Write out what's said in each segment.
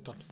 Tony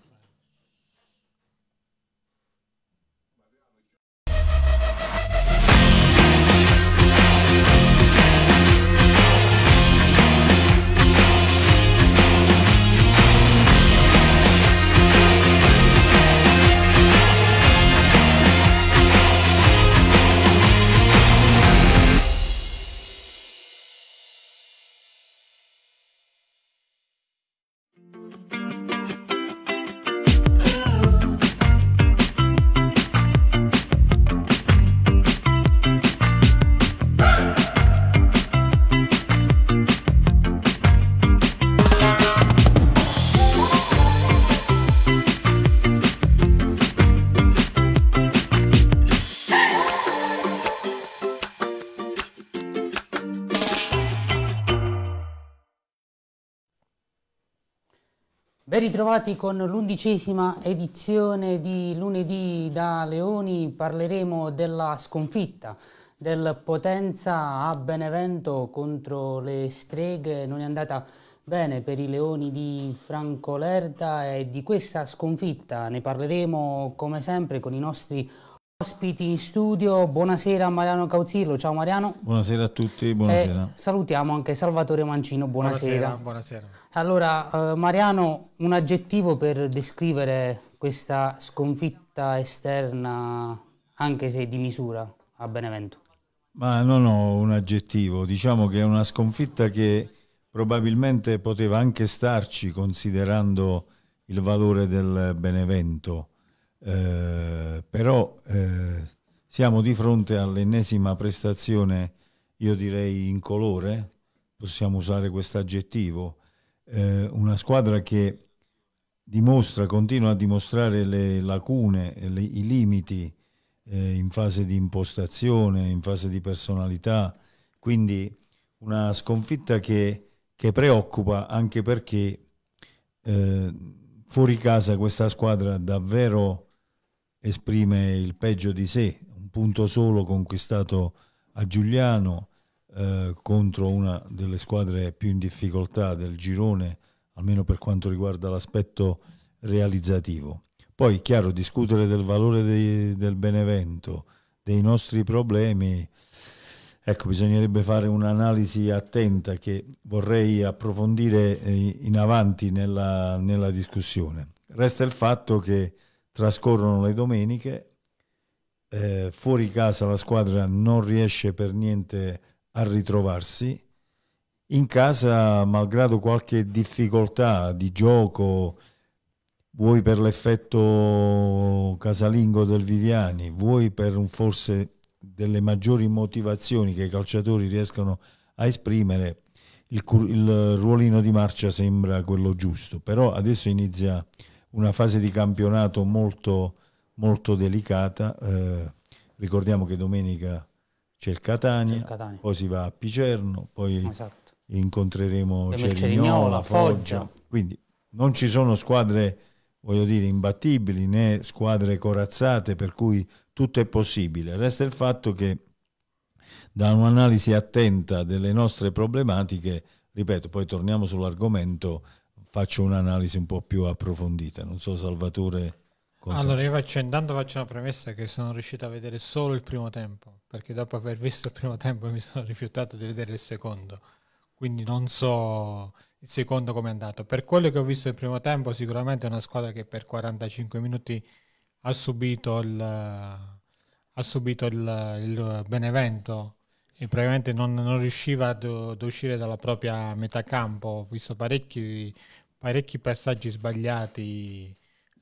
ritrovati con l'undicesima edizione di lunedì da Leoni, parleremo della sconfitta del Potenza a Benevento contro le streghe, non è andata bene per i leoni di Franco Lerta e di questa sconfitta ne parleremo come sempre con i nostri ospiti Ospiti in studio, buonasera Mariano Cauzillo, ciao Mariano. Buonasera a tutti, buonasera. E eh, salutiamo anche Salvatore Mancino, buonasera. Buonasera, buonasera. Allora, eh, Mariano, un aggettivo per descrivere questa sconfitta esterna, anche se di misura, a Benevento? Ma non ho un aggettivo, diciamo che è una sconfitta che probabilmente poteva anche starci considerando il valore del Benevento eh, però eh, siamo di fronte all'ennesima prestazione, io direi in colore, possiamo usare questo aggettivo, eh, una squadra che dimostra, continua a dimostrare le lacune, le, i limiti eh, in fase di impostazione, in fase di personalità, quindi una sconfitta che, che preoccupa anche perché eh, fuori casa questa squadra davvero esprime il peggio di sé, un punto solo conquistato a Giuliano eh, contro una delle squadre più in difficoltà del girone, almeno per quanto riguarda l'aspetto realizzativo. Poi, chiaro, discutere del valore dei, del Benevento, dei nostri problemi, ecco, bisognerebbe fare un'analisi attenta che vorrei approfondire eh, in avanti nella, nella discussione. Resta il fatto che trascorrono le domeniche, eh, fuori casa la squadra non riesce per niente a ritrovarsi, in casa malgrado qualche difficoltà di gioco, vuoi per l'effetto casalingo del Viviani, vuoi per un, forse delle maggiori motivazioni che i calciatori riescono a esprimere, il, il ruolino di marcia sembra quello giusto, però adesso inizia una fase di campionato molto, molto delicata. Eh, ricordiamo che domenica c'è il, Catania, Catania, poi si va a Picerno, poi esatto. incontreremo Cerignola, Cerignola, Foggia. Foggia. Quindi non ci sono squadre, voglio dire, imbattibili né squadre corazzate per cui tutto è possibile. Resta il fatto che da un'analisi attenta delle nostre problematiche, ripeto, poi torniamo sull'argomento, faccio un'analisi un po' più approfondita. Non so, Salvatore. Cosa... Allora, io faccio, intanto faccio una premessa che sono riuscito a vedere solo il primo tempo, perché dopo aver visto il primo tempo mi sono rifiutato di vedere il secondo. Quindi non so il secondo come è andato. Per quello che ho visto il primo tempo, sicuramente è una squadra che per 45 minuti ha subito il, ha subito il, il Benevento e probabilmente non, non riusciva ad, ad uscire dalla propria metà campo. Ho visto parecchi parecchi passaggi sbagliati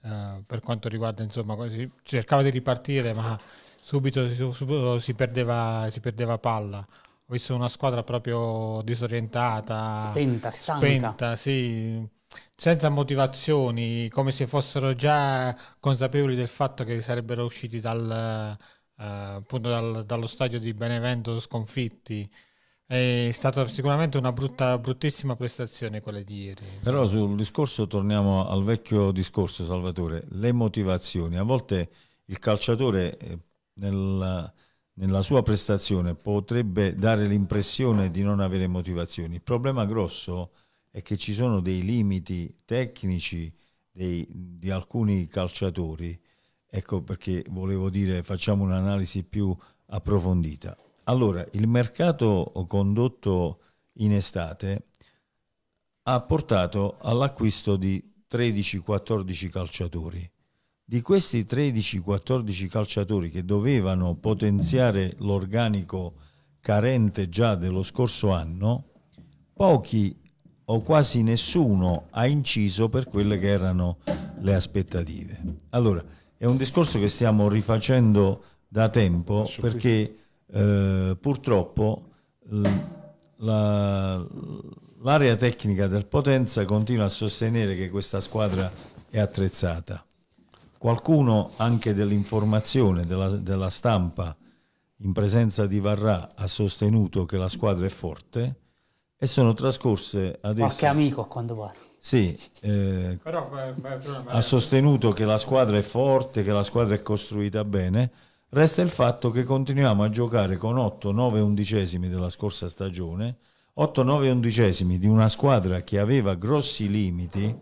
uh, per quanto riguarda, insomma, cercava di ripartire ma subito, subito si, perdeva, si, perdeva, palla. Ho visto una squadra proprio disorientata, spenta, stanca. Spenta, sì, senza motivazioni, come se fossero già consapevoli del fatto che sarebbero usciti dal, uh, dal, dallo stadio di Benevento sconfitti. È stata sicuramente una brutta, bruttissima prestazione quella di ieri. Però sul discorso torniamo al vecchio discorso, Salvatore, le motivazioni. A volte il calciatore eh, nel, nella sua prestazione potrebbe dare l'impressione di non avere motivazioni. Il problema grosso è che ci sono dei limiti tecnici dei, di alcuni calciatori. Ecco perché volevo dire facciamo un'analisi più approfondita. Allora, il mercato condotto in estate ha portato all'acquisto di 13-14 calciatori. Di questi 13-14 calciatori che dovevano potenziare l'organico carente già dello scorso anno, pochi o quasi nessuno ha inciso per quelle che erano le aspettative. Allora, è un discorso che stiamo rifacendo da tempo perché eh, purtroppo l'area tecnica del Potenza continua a sostenere che questa squadra è attrezzata. Qualcuno anche dell'informazione, della, della stampa, in presenza di Varrà, ha sostenuto che la squadra è forte e sono trascorse adesso... Qualche amico a quanto pare. Sì, eh, Però, beh, beh, ha sostenuto che la squadra è forte, che la squadra è costruita bene Resta il fatto che continuiamo a giocare con 8, 9 undicesimi della scorsa stagione, 8, 9 undicesimi di una squadra che aveva grossi limiti,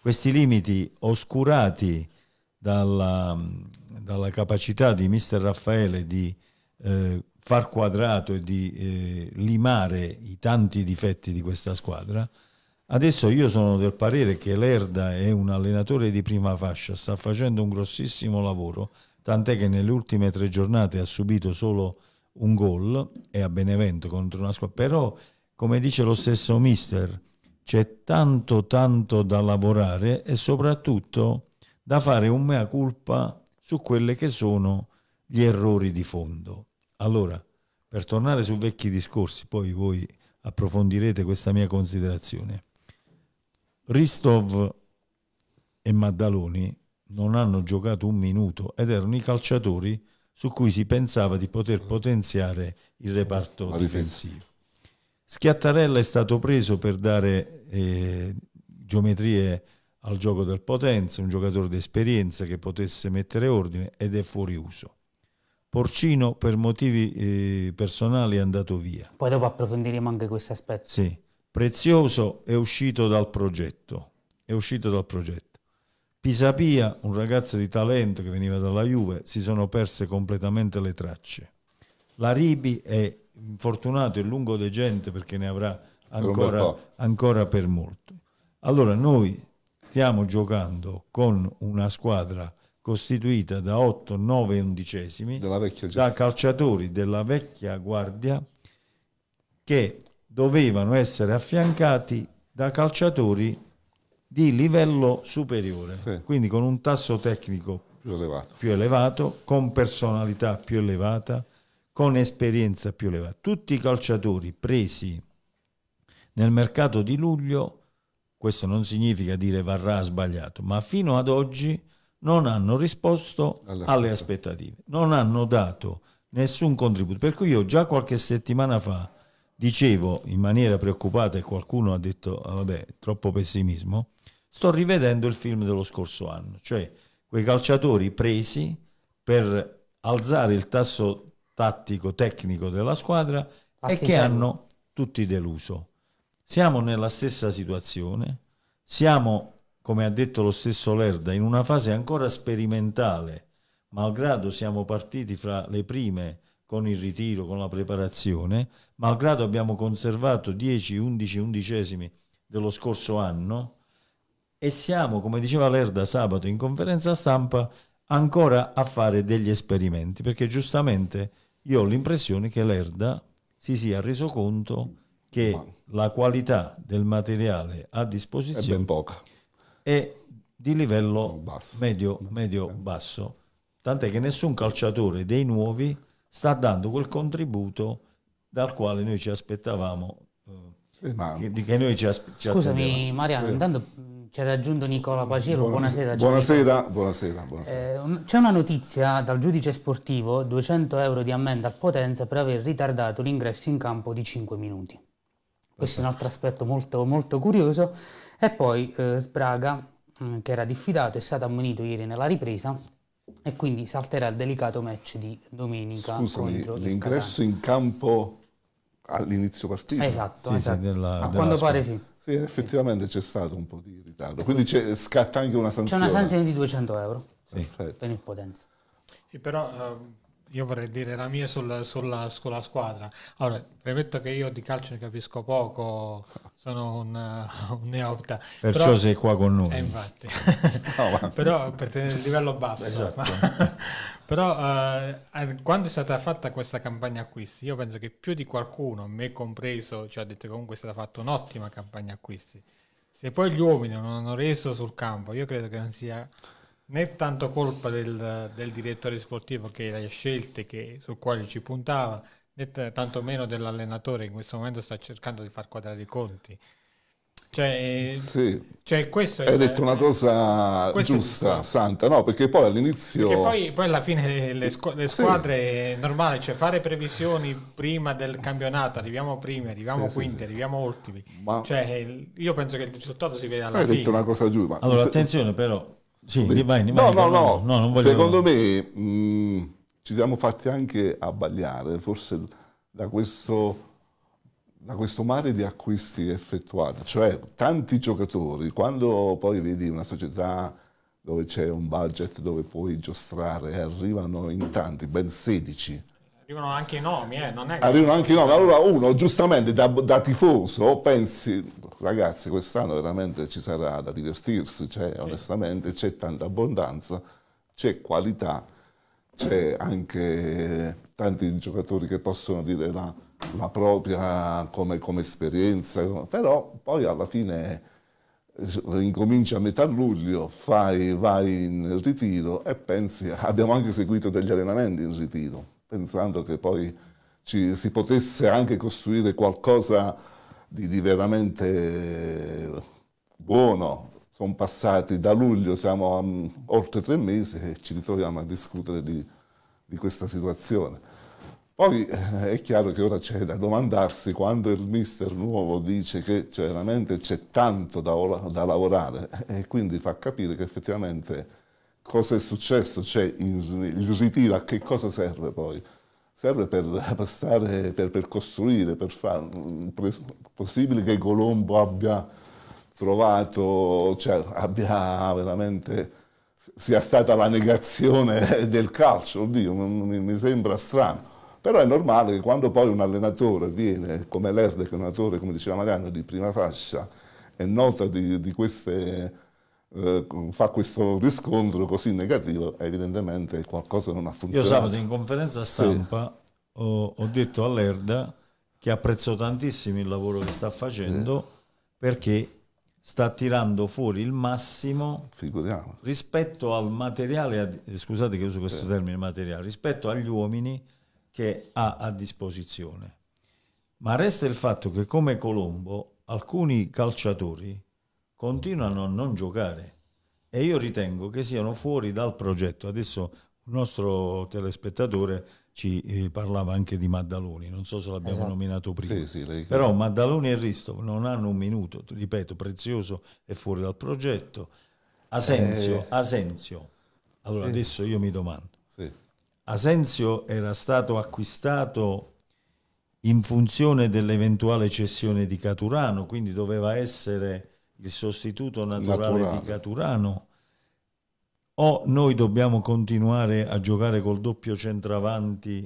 questi limiti oscurati dalla, dalla capacità di mister Raffaele di eh, far quadrato e di eh, limare i tanti difetti di questa squadra. Adesso io sono del parere che l'Erda è un allenatore di prima fascia, sta facendo un grossissimo lavoro tant'è che nelle ultime tre giornate ha subito solo un gol e a Benevento contro una squadra, però come dice lo stesso mister, c'è tanto tanto da lavorare e soprattutto da fare un mea culpa su quelli che sono gli errori di fondo. Allora, per tornare su vecchi discorsi, poi voi approfondirete questa mia considerazione. Ristov e Maddaloni non hanno giocato un minuto ed erano i calciatori su cui si pensava di poter potenziare il reparto difensivo. Schiattarella è stato preso per dare eh, geometrie al gioco del Potenza, un giocatore d'esperienza che potesse mettere ordine ed è fuori uso. Porcino per motivi eh, personali è andato via. Poi dopo approfondiremo anche questo aspetto. Sì. Prezioso è uscito dal progetto. È uscito dal progetto. Pisapia, un ragazzo di talento che veniva dalla Juve, si sono perse completamente le tracce. La Ribi è infortunato e lungo degente perché ne avrà ancora, ancora per molto. Allora noi stiamo giocando con una squadra costituita da 8, 9 e undicesimi, da calciatori della vecchia guardia che dovevano essere affiancati da calciatori di livello superiore, sì. quindi con un tasso tecnico più elevato. più elevato, con personalità più elevata, con esperienza più elevata. Tutti i calciatori presi nel mercato di luglio, questo non significa dire varrà sbagliato, ma fino ad oggi non hanno risposto alle aspettative, non hanno dato nessun contributo. Per cui io già qualche settimana fa dicevo in maniera preoccupata e qualcuno ha detto ah, vabbè troppo pessimismo, sto rivedendo il film dello scorso anno, cioè quei calciatori presi per alzare il tasso tattico tecnico della squadra e ah, che certo. hanno tutti deluso. Siamo nella stessa situazione, siamo, come ha detto lo stesso Lerda, in una fase ancora sperimentale, malgrado siamo partiti fra le prime con il ritiro, con la preparazione, malgrado abbiamo conservato 10, 11, undicesimi dello scorso anno, e siamo, come diceva Lerda sabato in conferenza stampa, ancora a fare degli esperimenti, perché giustamente io ho l'impressione che Lerda si sia reso conto che la qualità del materiale a disposizione è ben poca. È di livello medio-basso. Eh. Tant'è che nessun calciatore dei nuovi sta dando quel contributo dal quale noi ci aspettavamo. Eh, eh ma... che, che noi ci, asp- ci Scusami Mariano, intanto ci ha raggiunto Nicola Pacero. Buonasera. Buonasera, buonasera, buonasera. Eh, c'è una notizia dal giudice sportivo, 200 euro di ammenda a Potenza per aver ritardato l'ingresso in campo di 5 minuti. Questo è un altro aspetto molto, molto curioso. E poi eh, Sbraga, mm, che era diffidato, è stato ammonito ieri nella ripresa e quindi salterà il delicato match di domenica. Scusami, l'ingresso in campo all'inizio partita? Esatto, sì, esatto. Sì, della, a della quando squadra. pare sì. Sì, effettivamente c'è stato un po' di ritardo, quindi scatta anche una sanzione. C'è una sanzione di 200 euro sì. per impotenza. Sì, però uh, io vorrei dire la mia sul, sulla, sulla, squadra. Allora, premetto che io di calcio ne capisco poco, sono un, eh, un neofita. Perciò però, sei qua con noi. Eh, infatti. no, però per tenere il livello basso. Esatto. Ma, però eh, eh, quando è stata fatta questa campagna acquisti, io penso che più di qualcuno, me compreso, ci ha detto che comunque è stata fatta un'ottima campagna acquisti. Se poi gli uomini non hanno reso sul campo, io credo che non sia né tanto colpa del, del direttore sportivo che le scelte che, su quali ci puntava, tanto meno dell'allenatore in questo momento sta cercando di far quadrare i conti. Cioè, sì. cioè questo hai detto una cosa giusta, santa, no? Perché poi all'inizio... Perché poi, poi, alla fine le, squ le squadre, sì. normale, cioè fare previsioni prima del campionato, arriviamo primi, arriviamo sì, quinti, sì, arriviamo ultimi. Ma... Cioè, io penso che il risultato si veda alla hai fine. Hai detto una cosa giusta. Ma... Allora, attenzione però. Sì, divine, divine, no, no, no, no, no Secondo me... Mh, mm, ci siamo fatti anche abbagliare, forse da questo, da questo mare di acquisti effettuati. Cioè tanti giocatori, quando poi vedi una società dove c'è un budget dove puoi giostrare, arrivano in tanti, ben 16. Arrivano anche i nomi, eh? non è che Arrivano anche i nomi, allora uno giustamente da, da tifoso pensi, ragazzi quest'anno veramente ci sarà da divertirsi, cioè, sì. onestamente c'è tanta abbondanza, c'è qualità, c'è anche eh, tanti giocatori che possono dire la, la propria come, come, esperienza, però poi alla fine eh, incominci a metà luglio, fai, vai in ritiro e pensi, abbiamo anche seguito degli allenamenti in ritiro, pensando che poi ci, si potesse anche costruire qualcosa di, di veramente eh, buono sono passati da luglio, siamo a mm, oltre tre mesi e ci ritroviamo a discutere di, di questa situazione. Poi eh, è chiaro che ora c'è da domandarsi quando il mister nuovo dice che cioè, veramente c'è tanto da, da, lavorare eh, e quindi fa capire che effettivamente cosa è successo, cioè il ritiro a che cosa serve poi serve per, per, stare, per, per, costruire, per fare mm, possibile che Colombo abbia trovato, cioè abbia veramente, sia stata la negazione del calcio, oddio, mi, mi sembra strano. Però è normale che quando poi un allenatore viene, come l'Erde, che è un allenatore, come diceva Mariano, di prima fascia, e nota di, di queste, eh, fa questo riscontro così negativo, evidentemente qualcosa non ha funzionato. Io sabato in conferenza stampa sì. ho, ho, detto all'Erda che apprezzo tantissimo il lavoro che sta facendo eh. perché sta tirando fuori il massimo Figuriamo. rispetto al materiale, eh, scusate che uso questo eh. termine materiale, rispetto agli uomini che ha a disposizione. Ma resta il fatto che come Colombo alcuni calciatori continuano a non giocare e io ritengo che siano fuori dal progetto. Adesso il nostro telespettatore ci eh, parlava anche di Maddaloni, non so se l'abbiamo esatto. nominato prima, sì, sì, però Maddaloni e Risto non hanno un minuto, ripeto, prezioso è fuori dal progetto. Asensio, eh. Asensio. allora sì. adesso io mi domando, Asensio era stato acquistato in funzione dell'eventuale cessione di Caturano, quindi doveva essere il sostituto naturale, naturale. di Caturano o noi dobbiamo continuare a giocare col doppio centravanti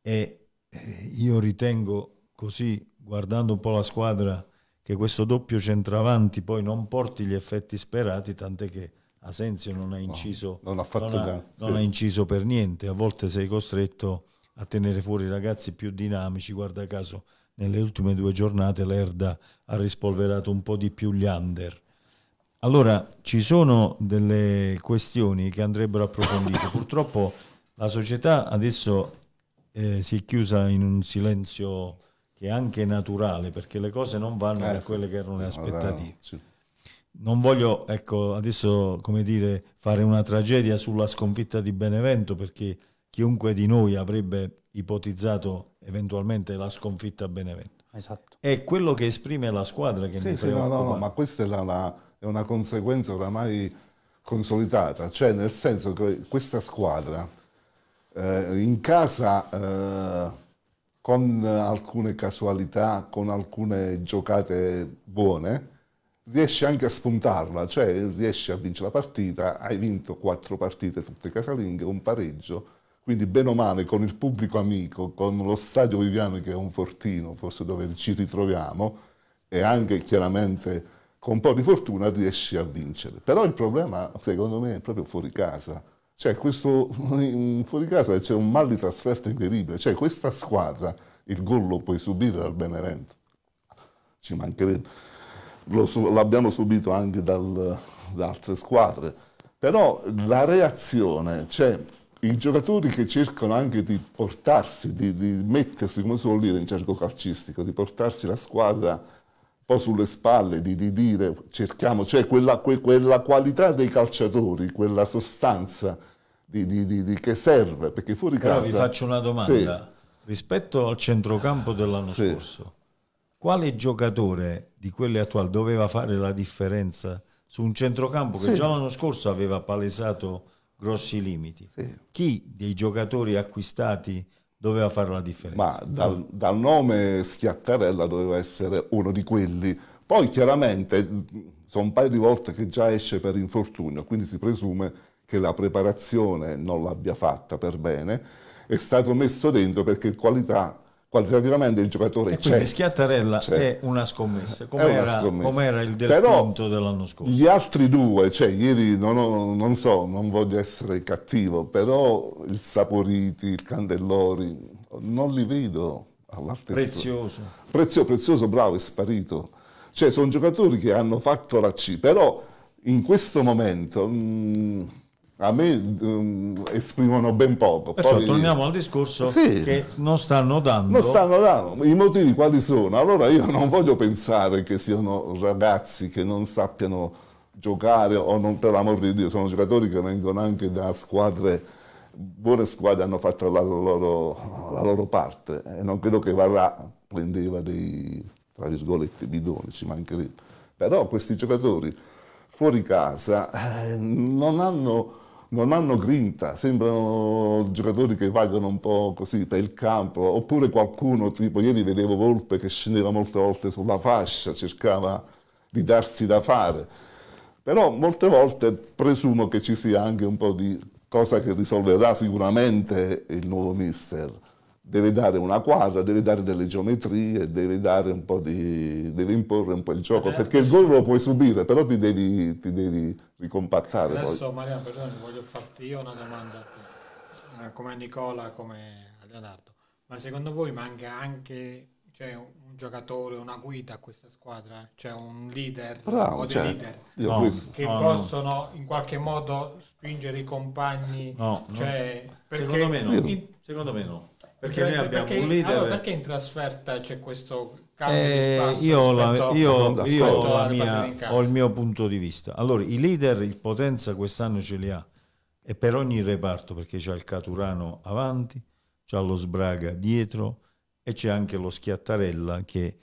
e eh, io ritengo così, guardando un po' la squadra, che questo doppio centravanti poi non porti gli effetti sperati, tant'è che Asensio non ha inciso, no, non, ha non, ha, non ha inciso per niente, a volte sei costretto a tenere fuori ragazzi più dinamici, guarda caso nelle ultime due giornate l'Erda ha rispolverato un po' di più gli under allora, ci sono delle questioni che andrebbero approfondite. Purtroppo la società adesso eh, si è chiusa in un silenzio che è anche naturale, perché le cose non vanno eh, da quelle che erano le aspettative. Sì. Non voglio, ecco, adesso, come dire, fare una tragedia sulla sconfitta di Benevento, perché chiunque di noi avrebbe ipotizzato eventualmente la sconfitta a Benevento. Esatto. È quello che esprime la squadra che sì, mi sì, preoccupa. No, no, no, ma questa è la, la è una conseguenza oramai consolidata, cioè nel senso che questa squadra eh, in casa eh, con alcune casualità, con alcune giocate buone, riesce anche a spuntarla, cioè riesce a vincere la partita, hai vinto quattro partite tutte casalinghe, un pareggio, quindi bene o male con il pubblico amico, con lo stadio Viviano che è un fortino, forse dove ci ritroviamo, e anche chiaramente con un po' di fortuna riesci a vincere. Però il problema, secondo me, è proprio fuori casa. Cioè, questo, fuori casa c'è un mal di trasferta incredibile. Cioè, questa squadra, il gol lo puoi subire dal Benevento. Ci mancherebbe. l'abbiamo subito anche dal, da altre squadre. Però la reazione, cioè i giocatori che cercano anche di portarsi, di, di mettersi, come si vuol dire in cerco calcistico, di portarsi la squadra po' sulle spalle di, di dire cerchiamo, cioè quella, que, quella, qualità dei calciatori, quella sostanza di, di, che serve, perché fuori Però casa... vi faccio una domanda. Sì. Rispetto al centrocampo dell'anno sì. scorso, quale giocatore di quelli attuali doveva fare la differenza su un centrocampo che sì. già l'anno scorso aveva palesato grossi limiti? Sì. Chi dei giocatori acquistati doveva fare la differenza. Ma dal, dal nome Schiattarella doveva essere uno di quelli. Poi chiaramente sono un paio di volte che già esce per infortunio, quindi si presume che la preparazione non l'abbia fatta per bene, è stato messo dentro perché qualità qualitativamente il giocatore e c'è. Quindi Schiattarella c'è. è una scommessa, come era il del Però dell'anno scorso. Gli altri due, cioè ieri non, ho, non, so, non voglio essere cattivo, però il Saporiti, il Candellori, non li vedo all'altezza. Prezioso. Prezio, prezioso, bravo, è sparito. Cioè sono giocatori che hanno fatto la C, però in questo momento... Mh, mm, a me um, esprimono ben poco. Perciò Poi, torniamo al discorso sì, che non stanno dando. Non stanno dando. I motivi quali sono? Allora io non voglio pensare che siano ragazzi che non sappiano giocare o non, per l'amor di Dio, sono giocatori che vengono anche da squadre, buone squadre hanno fatto la loro, la loro parte e non credo che Varrà prendeva dei, tra virgolette, bidoni, ci mancherebbe. Però questi giocatori fuori casa eh, non hanno non hanno grinta, sembrano giocatori che vagano un po' così per il campo, oppure qualcuno, tipo ieri vedevo Volpe che scendeva molte volte sulla fascia, cercava di darsi da fare, però molte volte presumo che ci sia anche un po' di cosa che risolverà sicuramente il nuovo mister deve dare una quadra, deve dare delle geometrie, deve, di, deve imporre un po' il gioco, Mariano, perché il gol lo puoi subire, però ti devi, ti devi ricompattare. Adesso poi. Mariano, perdoni, voglio farti io una domanda a te, eh, come a Nicola, come a Leonardo, ma secondo voi manca anche cioè, un giocatore, una guida a questa squadra, cioè un leader Bravo, o dei certo. leader no, che no, possono no. in qualche modo spingere i compagni? No, cioè, secondo me no. In, secondo me no. Perché, perché noi abbiamo perché, un leader. Allora, perché in trasferta c'è questo cambio eh, di spasso? Io, ho, la, io, io ho, la mia, ho il mio punto di vista. Allora, i leader, il potenza quest'anno ce li ha. E per ogni reparto, perché c'è il Caturano avanti, c'è lo Sbraga dietro e c'è anche lo Schiattarella che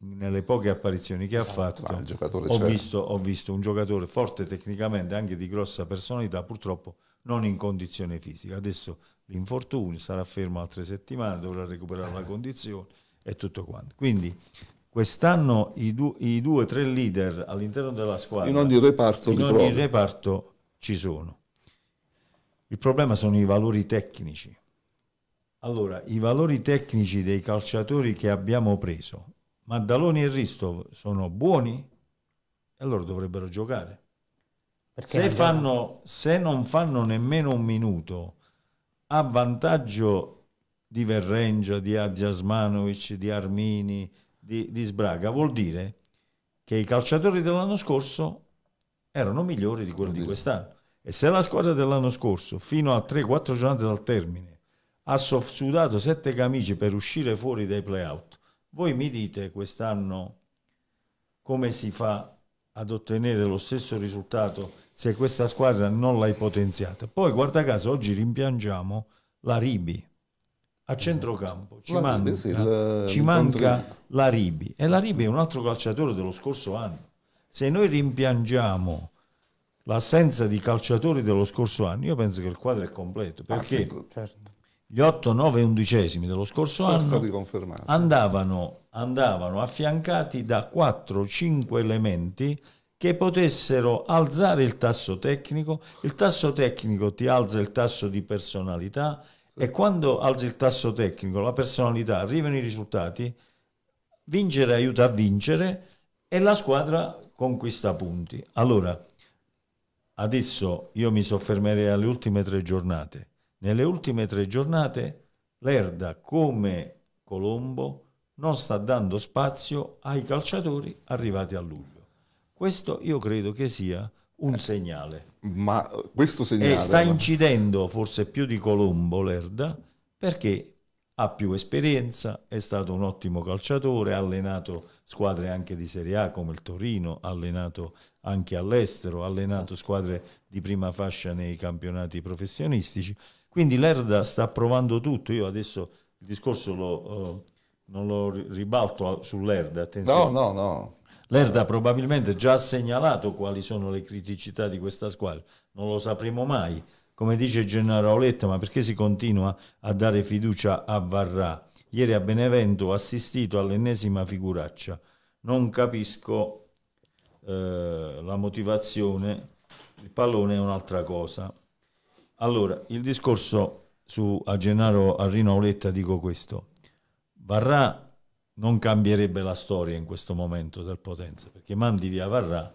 nelle poche apparizioni che esatto, ha fatto ah, ho certo. visto, ho visto, un giocatore forte tecnicamente anche di grossa personalità purtroppo non in condizione fisica adesso l'infortunio, sarà fermo altre settimane, dovrà recuperare la condizione e tutto quanto. Quindi quest'anno i, du i due o tre leader all'interno della squadra in ogni reparto, in ogni reparto ci sono. Il problema sono i valori tecnici. Allora, i valori tecnici dei calciatori che abbiamo preso, Maddaloni e Risto sono buoni e allora dovrebbero giocare. Se, fanno, se, non fanno nemmeno un minuto a vantaggio di Verrengia, di Adjasmanovic, di Armini, di, di Sbraga, vuol dire che i calciatori dell'anno scorso erano migliori di quelli di quest'anno. E se la squadra dell'anno scorso, fino a 3-4 giornate dal termine, ha soffsudato sette camici per uscire fuori dai playout, voi mi dite quest'anno come si fa ad ottenere lo stesso risultato se questa squadra non l'hai potenziata. Poi, guarda caso, oggi rimpiangiamo la Ribi a centrocampo. Ci la manca, sì, la, ci manca la Ribi e la Ribi è un altro calciatore dello scorso anno. Se noi rimpiangiamo l'assenza di calciatori dello scorso anno, io penso che il quadro è completo ah, perché ah, sì, certo gli 8, 9 e 11 dello scorso Sono anno andavano, andavano affiancati da 4-5 elementi che potessero alzare il tasso tecnico. Il tasso tecnico ti alza il tasso di personalità sì. e quando alzi il tasso tecnico, la personalità, arrivano i risultati, vincere aiuta a vincere e la squadra conquista punti. Allora, adesso io mi soffermerei alle ultime tre giornate. Nelle ultime tre giornate l'Erda, come Colombo, non sta dando spazio ai calciatori arrivati a luglio. Questo io credo che sia un segnale. Ma questo segnale... E sta incidendo forse più di Colombo l'Erda perché ha più esperienza, è stato un ottimo calciatore, ha allenato squadre anche di Serie A come il Torino, ha allenato anche all'estero, ha allenato squadre di prima fascia nei campionati professionistici. Quindi l'ERDA sta provando tutto, io adesso il discorso lo, eh, non lo ribalto sull'ERDA, attenzione. No, no, no. L'ERDA probabilmente già ha segnalato quali sono le criticità di questa squadra, non lo sapremo mai. Come dice Gennaro Auletta, ma perché si continua a dare fiducia a Varrà? Ieri a Benevento ho assistito all'ennesima figuraccia. Non capisco eh, la motivazione. Il pallone è un'altra cosa. Allora, il discorso su a Gennaro Arrino Auletta dico questo. Varrà non cambierebbe la storia in questo momento del Potenza, perché mandi via Varrà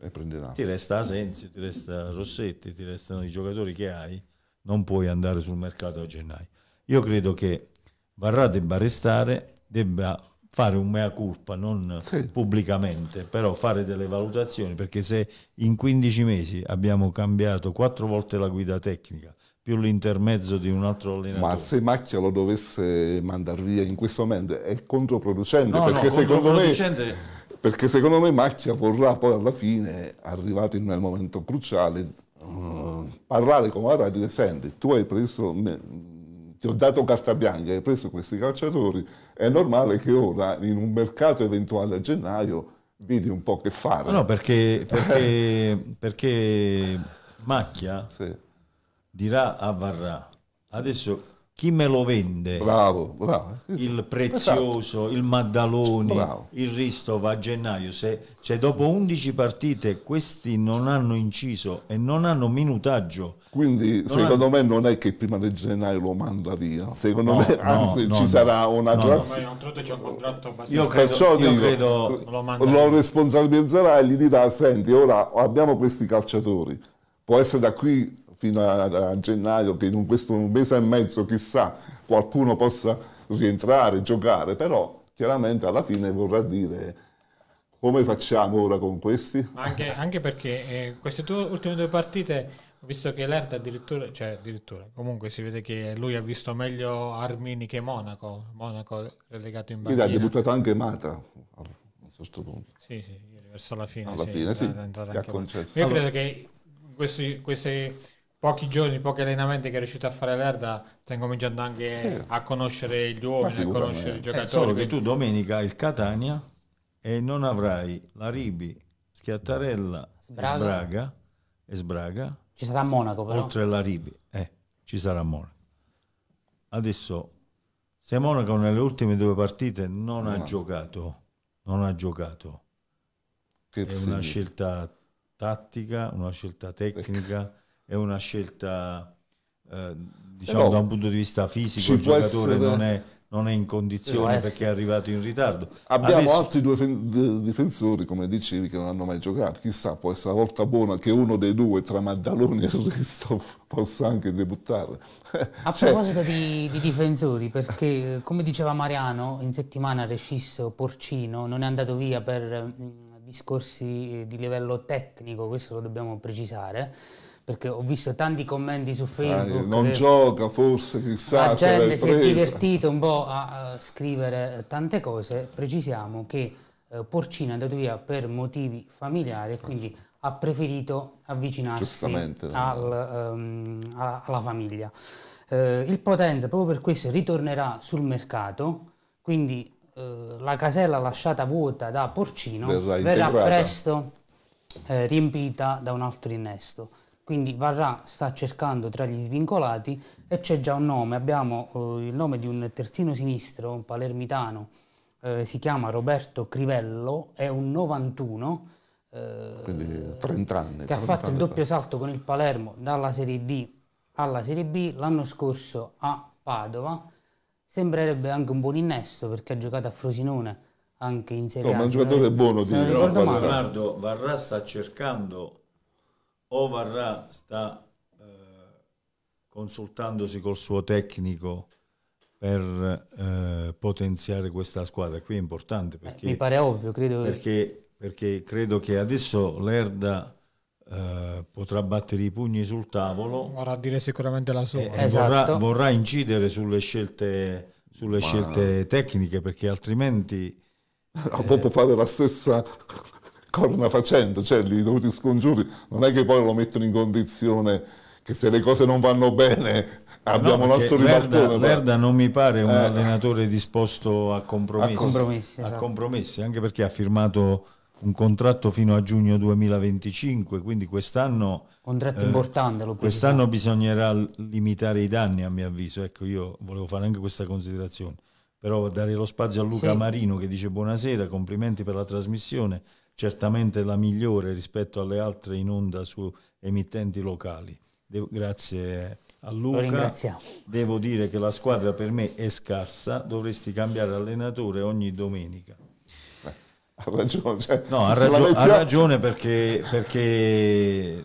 e prenderà. Ti resta Asensio, ti resta Rossetti, ti restano i giocatori che hai, non puoi andare sul mercato a gennaio. Io credo che Varrà debba restare, debba fare un mea culpa, non sì. pubblicamente, però fare delle valutazioni, perché se in 15 mesi abbiamo cambiato quattro volte la guida tecnica, più l'intermezzo di un altro allenatore. Ma se Macchia lo dovesse mandare via in questo momento è controproducente, no, perché, no, secondo controproducente... Me, perché secondo me Macchia vorrà poi alla fine, arrivato nel momento cruciale, uh, parlare con Mara e dire senti, tu hai preso, me, ti ho dato carta bianca, hai preso questi calciatori, è normale che ora in un mercato eventuale a gennaio vedi un po' che fare. No, perché, perché, perché Macchia sì. dirà a Varrà, adesso chi me lo vende? Bravo, bravo. Il prezioso, esatto. il Maddaloni, bravo. il va a gennaio. Se, cioè dopo 11 partite questi non hanno inciso e non hanno minutaggio. Quindi non secondo hanno... me non è che prima del gennaio lo manda via, secondo no, me no, anzi no, ci sarà una classifica. No, class... c'è un contratto abbastanza. Io credo, Perciò io dico, credo lo, lo responsabilizzerà e gli dirà, senti, ora abbiamo questi calciatori, può essere da qui fino a, a gennaio, che in questo mese e mezzo chissà qualcuno possa rientrare, giocare, però chiaramente alla fine vorrà dire come facciamo ora con questi? Anche, anche perché eh, queste due, ultime due partite, visto che l'Erda addirittura, cioè addirittura, comunque si vede che lui ha visto meglio Armini che Monaco, Monaco relegato in bandiera. Ieri ha debuttato anche Mata a un certo punto. Sì, sì, verso la fine. Alla sì, fine, sì, è entrato, è entrato Io allora. credo che questi, questi pochi giorni, pochi allenamenti che è riuscito a fare l'Erda, sta incominciando anche sì. a conoscere gli uomini, a conoscere i eh, giocatori. È solo che tu domenica il Catania e non avrai la Ribi, Schiattarella, Sbraga. Sbraga e Sbraga. Ci sarà Monaco però. Oltre la Ribi, eh, ci sarà Monaco. Adesso, se Monaco nelle ultime due partite non no. ha giocato, non ha giocato, Tirzini. è una scelta tattica, una scelta tecnica. è una scelta, eh, diciamo, Però, da un punto di vista fisico, il giocatore essere... non, è, non, è, in condizione perché è arrivato in ritardo. Abbiamo Adesso... altri due difensori, come dicevi, che non hanno mai giocato. Chissà, può essere la volta buona che uno dei due, tra Maddaloni e Ristoff, possa anche debuttare. A cioè... proposito di, di, difensori, perché come diceva Mariano, in settimana Rescisso Porcino non è andato via per mm, discorsi eh, di livello tecnico, questo lo dobbiamo precisare, perché ho visto tanti commenti su Facebook. Sai, non gioca, forse, chissà. La gente si è divertito un po' a, scrivere tante cose. Precisiamo che eh, Porcina è andato via per motivi familiari e quindi ha preferito avvicinarsi al, um, alla, famiglia. Eh, il Potenza proprio per questo ritornerà sul mercato, quindi eh, la casella lasciata vuota da Porcino verrà, verrà presto eh, riempita da un altro innesto. Quindi Varrà sta cercando tra gli svincolati e c'è già un nome, abbiamo eh, il nome di un terzino sinistro, un palermitano, eh, si chiama Roberto Crivello, è un 91, eh, quindi 30 anni, che ha fatto il doppio salto con il Palermo dalla Serie D alla Serie B, l'anno scorso a Padova, sembrerebbe anche un buon innesto perché ha giocato a Frosinone anche in Serie Insomma, A. Insomma, un giocatore buono di Leonardo Varrà sta cercando o Varrà sta eh, consultandosi col suo tecnico per eh, potenziare questa squadra. Qui è importante perché... Eh, mi pare ovvio, credo... Perché, perché credo che adesso l'Erda... Eh, potrà battere i pugni sul tavolo vorrà dire sicuramente la sua eh, esatto. vorrà, vorrà, incidere sulle scelte, sulle Ma... scelte tecniche perché altrimenti No, eh, dopo fare la stessa corna facendo, cioè i dovuti scongiuri, non è che poi lo mettono in condizione che se le cose non vanno bene abbiamo no, un altro ribaltone. Verda non mi pare un eh, allenatore disposto a compromessi, a compromessi, esatto. a compromessi, anche perché ha firmato un contratto fino a giugno 2025, quindi quest'anno... Contratto eh, importante, lo Quest'anno bisognerà limitare i danni, a mio avviso. Ecco, io volevo fare anche questa considerazione. Però dare lo spazio a Luca sì. Marino che dice buonasera, complimenti per la trasmissione certamente la migliore rispetto alle altre in onda su emittenti locali. Devo, grazie a Luca. Devo dire che la squadra per me è scarsa, dovresti cambiare allenatore ogni domenica. Beh, ha ragione. Cioè, no, ha, ragio- ha, ragione perché, perché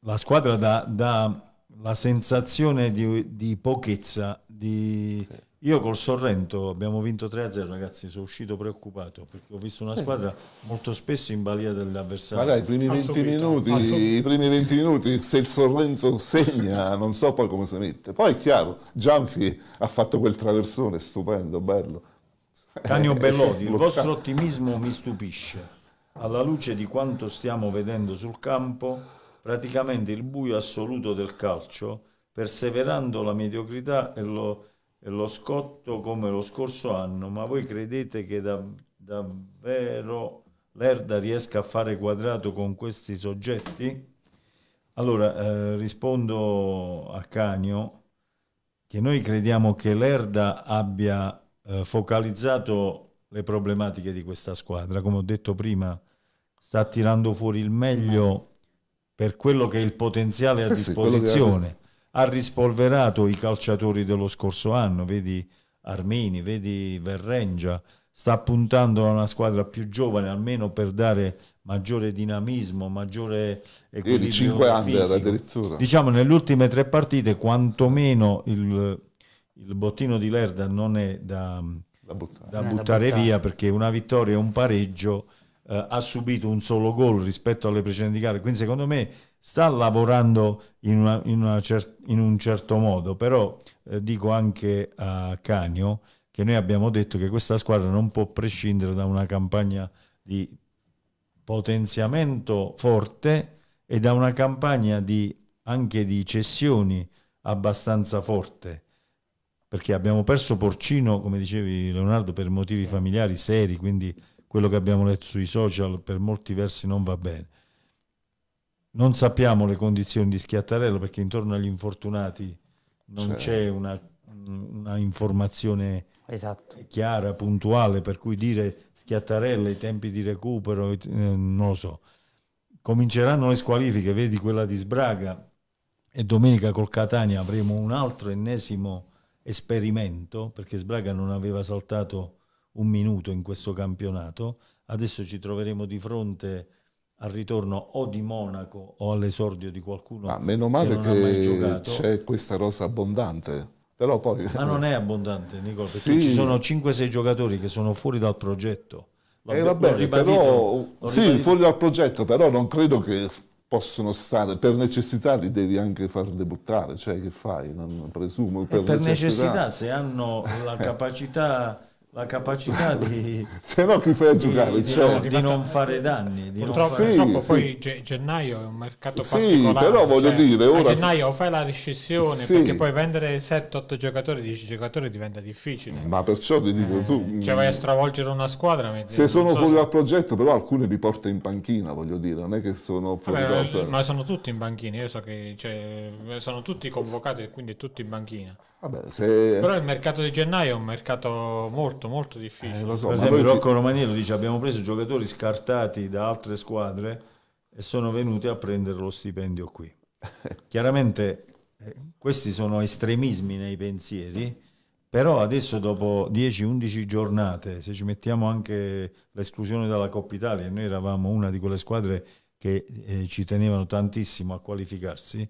la squadra dà, dà, la sensazione di, di pochezza, di... Sì io col Sorrento abbiamo vinto 3-0, ragazzi, sono uscito preoccupato perché ho visto una squadra molto spesso in balia dell'avversario. Guarda, i primi, 20 minuti, i primi 20 minuti, se il Sorrento segna, non so poi come si mette. Poi è chiaro, Gianfi ha fatto quel traversone stupendo, bello. Canio Bellosi, il vostro ottimismo mi stupisce. Alla luce di quanto stiamo vedendo sul campo, praticamente il buio assoluto del calcio, perseverando la mediocrità e lo lo scotto come lo scorso anno, ma voi credete che dav- davvero l'Erda riesca a fare quadrato con questi soggetti? Allora, eh, rispondo a Canio che noi crediamo che l'Erda abbia eh, focalizzato le problematiche di questa squadra. Come ho detto prima, sta tirando fuori il meglio per quello che è il potenziale a eh sì, disposizione ha rispolverato i calciatori dello scorso anno, vedi Armini, vedi Verrengia, sta puntando a una squadra più giovane almeno per dare maggiore dinamismo, maggiore equilibrio Ieri 5 anni addirittura. Diciamo nelle ultime tre partite quantomeno il, il bottino di Lerda non è da, da buttare, da eh, buttare via perché una vittoria e un pareggio eh, ha subito un solo gol rispetto alle precedenti gare, quindi secondo me sta lavorando in, una, in, una cer- in un certo modo, però eh, dico anche a Canio che noi abbiamo detto che questa squadra non può prescindere da una campagna di potenziamento forte e da una campagna di, anche di cessioni abbastanza forte perché abbiamo perso Porcino, come dicevi Leonardo, per motivi familiari seri, quindi quello che abbiamo letto sui social per molti versi non va bene non sappiamo le condizioni di Schiattarello perché intorno agli infortunati non c'è, c'è una, una, informazione esatto. chiara, puntuale, per cui dire Schiattarello, i tempi di recupero, eh, non lo so. Cominceranno le squalifiche, vedi quella di Sbraga e domenica col Catania avremo un altro ennesimo esperimento perché Sbraga non aveva saltato un minuto in questo campionato. Adesso ci troveremo di fronte al ritorno o di Monaco o all'esordio di qualcuno. Ma meno male che, non che c'è questa rosa abbondante. Però poi... Ma non è abbondante, Nicola, perché sì. ci sono 5-6 giocatori che sono fuori dal progetto. E eh, vabbè, ribadito, però, sì, fuori dal progetto, però non credo che possono stare, per necessità li devi anche far debuttare, cioè che fai, non presumo. Per, eh, per necessità. necessità, se hanno la eh. capacità la capacità di... Se no chi fai a giocare? Di, cioè. di, di non fare danni. Di purtroppo, fare... Sì, purtroppo sì. poi gennaio è un mercato sì, particolare. però voglio cioè, dire... Ora... A gennaio fai la rescissione sì. perché poi vendere 7-8 giocatori, 10 giocatori diventa difficile. Ma perciò ti dico eh, tu... Cioè vai a mm. stravolgere una squadra. Se sono so fuori dal se... progetto però alcuni li porta in panchina, voglio dire, non è che sono fuori Vabbè, cosa. Ma sono tutti in panchina, io so che cioè, sono tutti convocati e quindi tutti in panchina. Vabbè, se... Però il mercato di gennaio è un mercato molto molto difficile. Eh, so, per esempio voi... Rocco Romanello dice abbiamo preso giocatori scartati da altre squadre e sono venuti a prendere lo stipendio qui. Chiaramente eh, questi sono estremismi nei pensieri, però adesso dopo 10-11 giornate, se ci mettiamo anche l'esclusione dalla Coppa Italia, noi eravamo una di quelle squadre che eh, ci tenevano tantissimo a qualificarsi,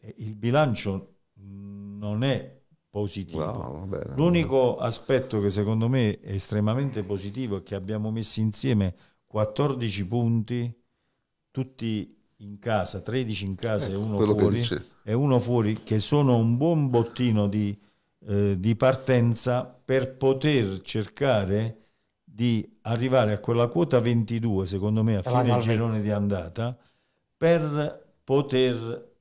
eh, il bilancio non è positivo. Wow, bene, L'unico bene. aspetto che secondo me è estremamente positivo è che abbiamo messo insieme 14 punti, tutti in casa, 13 in casa ecco, e, uno fuori, e, uno fuori, che sono un buon bottino di, eh, di partenza per poter cercare di arrivare a quella quota 22, secondo me, a fine girone di andata, per poter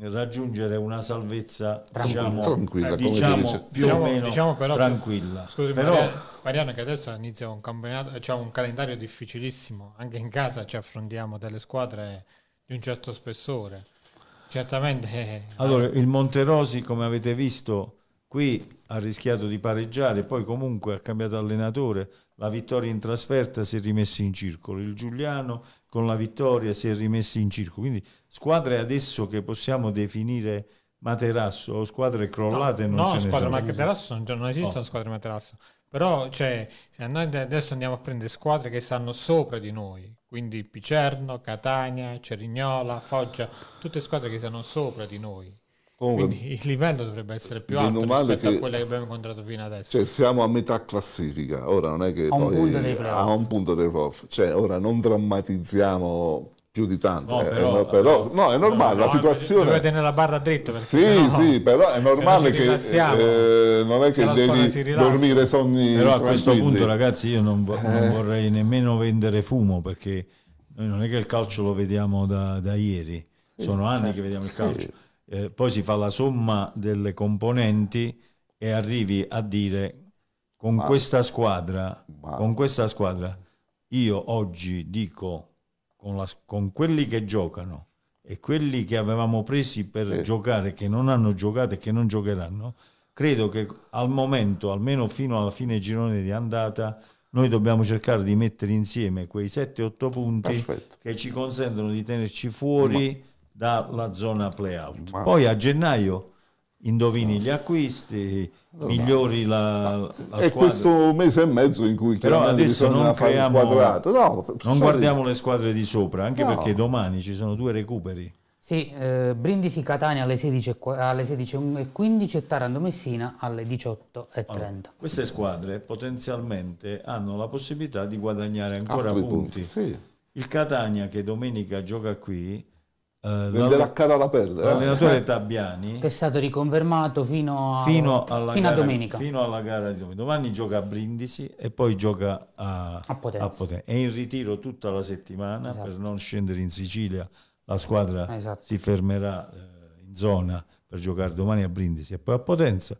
raggiungere una salvezza diciamo, tranquilla, diciamo, diciamo, più o diciamo- meno diciamo però, tranquilla scusi però, Mariano, che adesso inizia un campionato c'è cioè un calendario difficilissimo anche in casa ci affrontiamo delle squadre di un certo spessore certamente eh, allora il Monterosi come avete visto qui ha rischiato di pareggiare poi comunque ha cambiato allenatore la vittoria in trasferta si è rimessa in circolo il Giuliano con la vittoria si è rimessi in circo. Quindi squadre adesso che possiamo definire materasso o squadre crollate no, non no, ce squadre ne sono. materasso non, non oh. esistono oh. squadre materasso. Però cioè, noi adesso andiamo a prendere squadre che stanno sopra di noi, quindi Picerno, Catania, Cerignola, Foggia, tutte squadre che stanno sopra di noi. Comunque, Quindi il livello dovrebbe essere più alto rispetto che, a quella che abbiamo incontrato fino adesso. Cioè, siamo a metà classifica, ora non è che a un punto dei playoff. A un punto dei playoff. Cioè, ora non drammatizziamo più di tanto. No, eh, però, no, però, eh, no, è normale, no, la situazione... Deve tenere la barra dritta. Sì, sì, però è normale che... Eh, non è che devi dormire sogni Però a questo punto, ragazzi, io non, vo- eh. non, vorrei nemmeno vendere fumo, perché noi non è che il calcio lo vediamo da, da ieri, sono anni certo. che vediamo il calcio. Sì eh, poi si fa la somma delle componenti e arrivi a dire con ma, questa squadra, ma. con questa squadra, io oggi dico con, la, con, quelli che giocano e quelli che avevamo presi per eh. giocare, che non hanno giocato e che non giocheranno, credo che al momento, almeno fino alla fine girone di andata, noi dobbiamo cercare di mettere insieme quei 7-8 punti Perfetto. che ci consentono di tenerci fuori. Ma dalla zona playout. Ma... Poi a gennaio indovini gli acquisti, allora, migliori la, la è questo mese e mezzo in cui però adesso non creiamo quadrato. No, non guardiamo dire. le squadre di sopra, anche no. perché domani ci sono due recuperi. Sì, eh, Brindisi Catania alle 16.15 alle 16 e Taranto Messina alle 18.30. Allora, queste squadre potenzialmente hanno la possibilità di guadagnare ancora Altri punti. punti. Sì. Il Catania che domenica gioca qui eh, Venderà cara la pelle. Eh. L'allenatore eh. Tabiani. Che è stato riconfermato fino a, fino fino a domenica. Fino alla gara di domenica. Domani gioca a Brindisi e poi gioca a, a, Potenza. a Potenza. È in ritiro tutta la settimana esatto. per non scendere in Sicilia. La squadra esatto. si fermerà eh, in zona per giocare domani a Brindisi e poi a Potenza.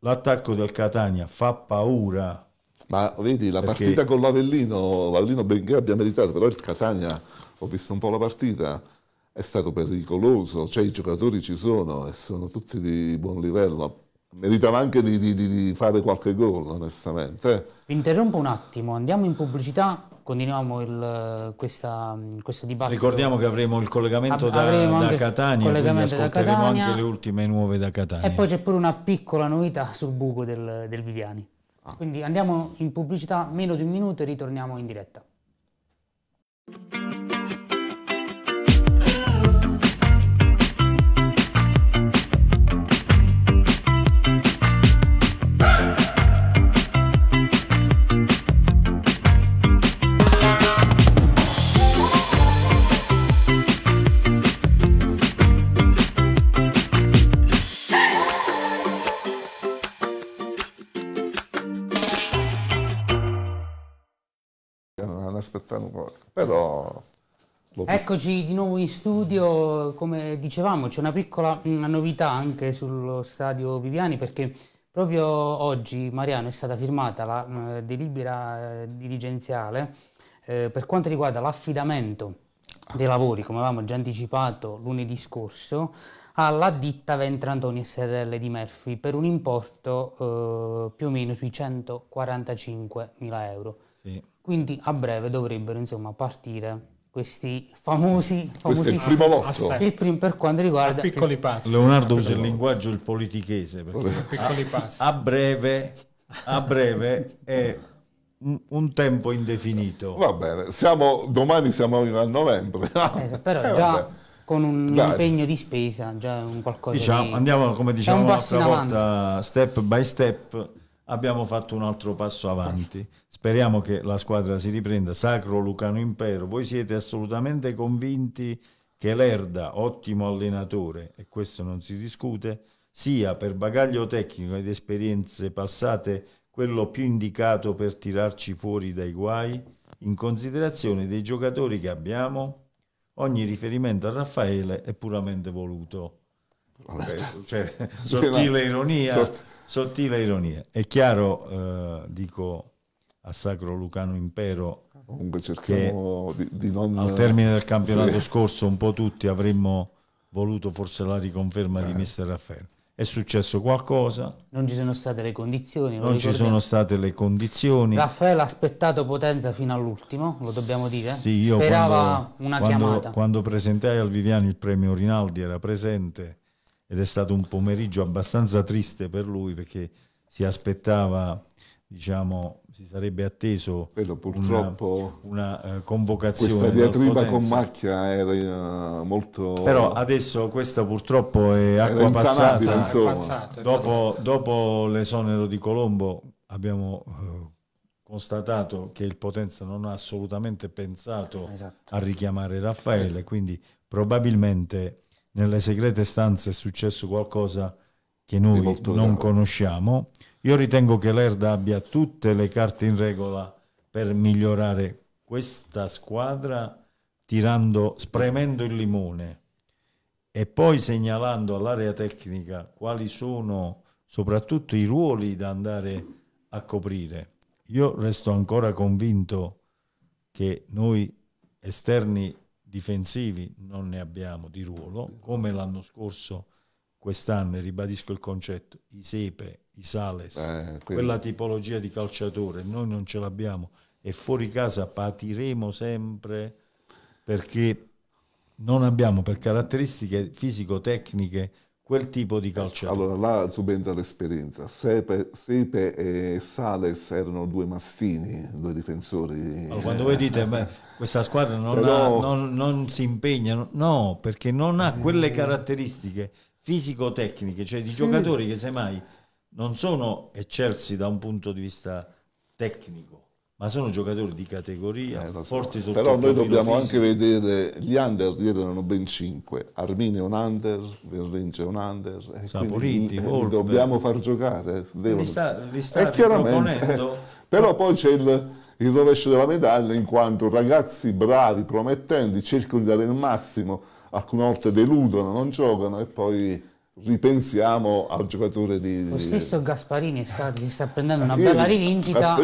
L'attacco del Catania fa paura. Ma vedi, la partita con l'Avellino, l'Avellino benché abbia meritato, però il Catania, ho visto un po' la partita è stato pericoloso, cioè i giocatori ci sono e sono tutti di buon livello. Meritava anche di, di, di fare qualche gol, onestamente. Eh. Vi interrompo un attimo, andiamo in pubblicità, continuiamo il, questa, questo dibattito. Ricordiamo che avremo il collegamento Ab avremo da, Catania, collegamento quindi ascolteremo Catania, anche le ultime nuove da Catania. E poi c'è pure una piccola novità sul buco del, del Viviani. Ah. Quindi andiamo in pubblicità, meno di un minuto e ritorniamo in diretta. aspettare un po'. Però... Eccoci di nuovo in studio, come dicevamo c'è una piccola mh, novità anche sullo stadio Viviani perché proprio oggi Mariano è stata firmata la mh, eh, delibera eh, dirigenziale eh, per quanto riguarda l'affidamento dei lavori, come avevamo già anticipato lunedì scorso, alla ditta Ventrantoni SRL di Murphy per un importo eh, più o meno sui 145 mila euro. Sì. Quindi a breve dovrebbero insomma partire questi famosi, famosi il primo lotto il prim, per quanto riguarda a piccoli passi Leonardo usa il linguaggio il politichese a, a, breve, a breve è un tempo indefinito va bene siamo, domani siamo a novembre eh, però eh, già con un Dai. impegno di spesa già un qualcosa diciamo, di... andiamo come diciamo l'altra volta step by step abbiamo fatto un altro passo avanti. Speriamo che la squadra si riprenda. Sacro Lucano Impero, voi siete assolutamente convinti che l'Erda, ottimo allenatore, e questo non si discute, sia per bagaglio tecnico ed esperienze passate quello più indicato per tirarci fuori dai guai, in considerazione dei giocatori che abbiamo? Ogni riferimento a Raffaele è puramente voluto. Vabbè, cioè, sottile ironia. Sort- sottile ironia. È chiaro, eh, dico a Sacro Lucano Impero, Comunque cerchiamo di, di non... al termine del campionato sì. scorso un po' tutti avremmo voluto forse la riconferma eh. di mister Raffaele. È successo qualcosa. Non ci sono state le condizioni. Non ci sono state le condizioni. Raffaele ha aspettato Potenza fino all'ultimo, lo dobbiamo dire. Sì, io Sperava quando, una quando, chiamata. Quando presentai al Viviani il premio Rinaldi era presente ed è stato un pomeriggio abbastanza triste per lui perché si aspettava, diciamo, si sarebbe atteso Quello purtroppo una, una uh, eh, convocazione. Questa diatriba con Macchia era uh, molto... Però adesso questa purtroppo è acqua passata. dopo, dopo l'esonero di Colombo abbiamo... Uh, constatato che il Potenza non ha assolutamente pensato esatto. a richiamare Raffaele, quindi probabilmente nelle segrete stanze è successo qualcosa che noi non grave. conosciamo. Io ritengo che l'Erda abbia tutte le carte in regola per migliorare questa squadra tirando, spremendo il limone e poi segnalando all'area tecnica quali sono soprattutto i ruoli da andare a coprire. Io resto ancora convinto che noi esterni difensivi non ne abbiamo di ruolo, come l'anno scorso, quest'anno, ribadisco il concetto, i Sepe, i Sales, eh, quella tipologia di calciatore, noi non ce l'abbiamo e fuori casa patiremo sempre perché non abbiamo per caratteristiche fisico-tecniche quel tipo di calciatore. Allora là subentra l'esperienza. Sepe, Sepe, e Sales erano due mastini, due difensori. Allora, quando voi dite beh, questa squadra non, Però... ha, non, non, si impegna, no, perché non ha quelle caratteristiche fisico-tecniche, cioè di sì. giocatori che semmai non sono eccelsi da un punto di vista tecnico, ma sono giocatori di categoria, eh, forti sotto Però noi dobbiamo fisico. anche vedere, gli under ieri erano ben 5, Armini è un under, Verrince è un under, Saporiti, quindi, eh, Volpe, dobbiamo far giocare. Devono... Li, sta, li state proponendo... Eh, però poi c'è il, il, rovescio della medaglia in quanto ragazzi bravi, promettenti, cercano di dare il massimo, alcune volte deludono, non giocano e poi ripensiamo al giocatore di... Lo stesso Gasparini è stato, si sta prendendo una ah, bella rivincita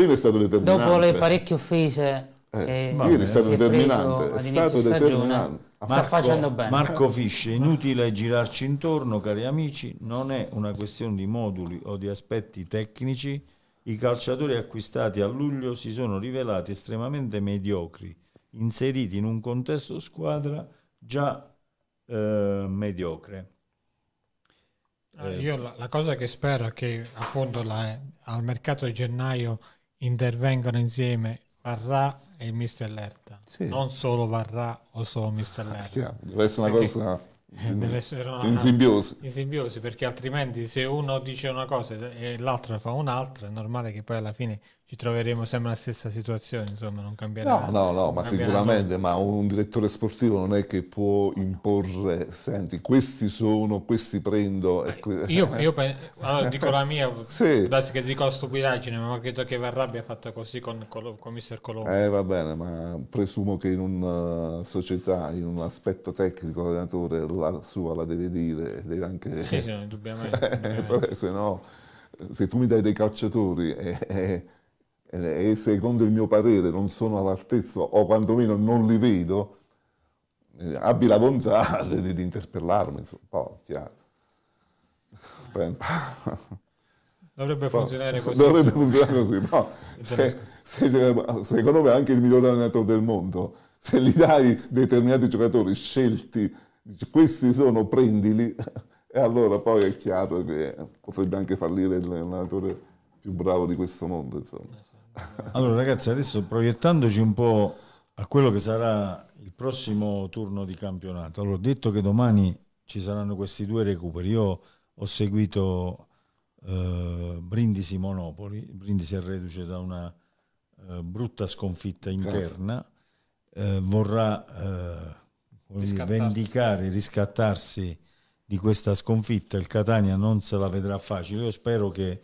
dopo le parecchie offese. Eh, ieri è stato determinante, è, è stato determinante. Marco, sta facendo bene. Marco Fisce, inutile girarci intorno, cari amici, non è una questione di moduli o di aspetti tecnici. I calciatori acquistati a luglio si sono rivelati estremamente mediocri, inseriti in un contesto squadra già eh, mediocre. Eh, Io la, la, cosa che spero è che appunto la, al mercato di gennaio intervengano insieme Varrà e Mr. Lerta, sì. non solo Varrà o solo Mr. Ah, Lerta. Chiaro, deve essere una cosa in, deve essere una, in simbiosi. In simbiosi, perché altrimenti se uno dice una cosa e l'altro fa un'altra, è normale che poi alla fine ci troveremo sempre nella stessa situazione, insomma, non cambierà. No, no, no, ma sicuramente, ma un direttore sportivo non è che può imporre, senti, questi sono, questi prendo. E que- io, io penso, allora, dico la mia, sì. dato che dico stupidaggine, ma credo che Varrabbi ha fatto così con, il commissario Colombo. Eh, va bene, ma presumo che in una eh, società, in un aspetto tecnico, l'allenatore la sua la deve dire, deve anche... Sì, sì, indubbiamente. Eh, indubbiamente. se no, se tu mi dai dei calciatori... Eh, eh, eh, e secondo il mio parere non sono all'altezza o quantomeno non li vedo, eh, abbi la bontà di, di interpellarmi, oh, chiaro. Dovrebbe funzionare così. Dovrebbe funzionare così, no? se, se, eh, secondo me anche il miglior allenatore del mondo, se gli dai determinati giocatori scelti, dici, questi sono, prendili, e allora poi è chiaro che potrebbe anche fallire l'allenatore più bravo di questo mondo, insomma. Eh, allora ragazzi, adesso proiettandoci un po' a quello che sarà il prossimo turno di campionato, allora detto che domani ci saranno questi due recuperi, io ho seguito eh, Brindisi Monopoli, Brindisi è reduce da una eh, brutta sconfitta interna, eh, vorrà eh, riscattarsi. vendicare, riscattarsi di questa sconfitta, il Catania non se la vedrà facile, io spero che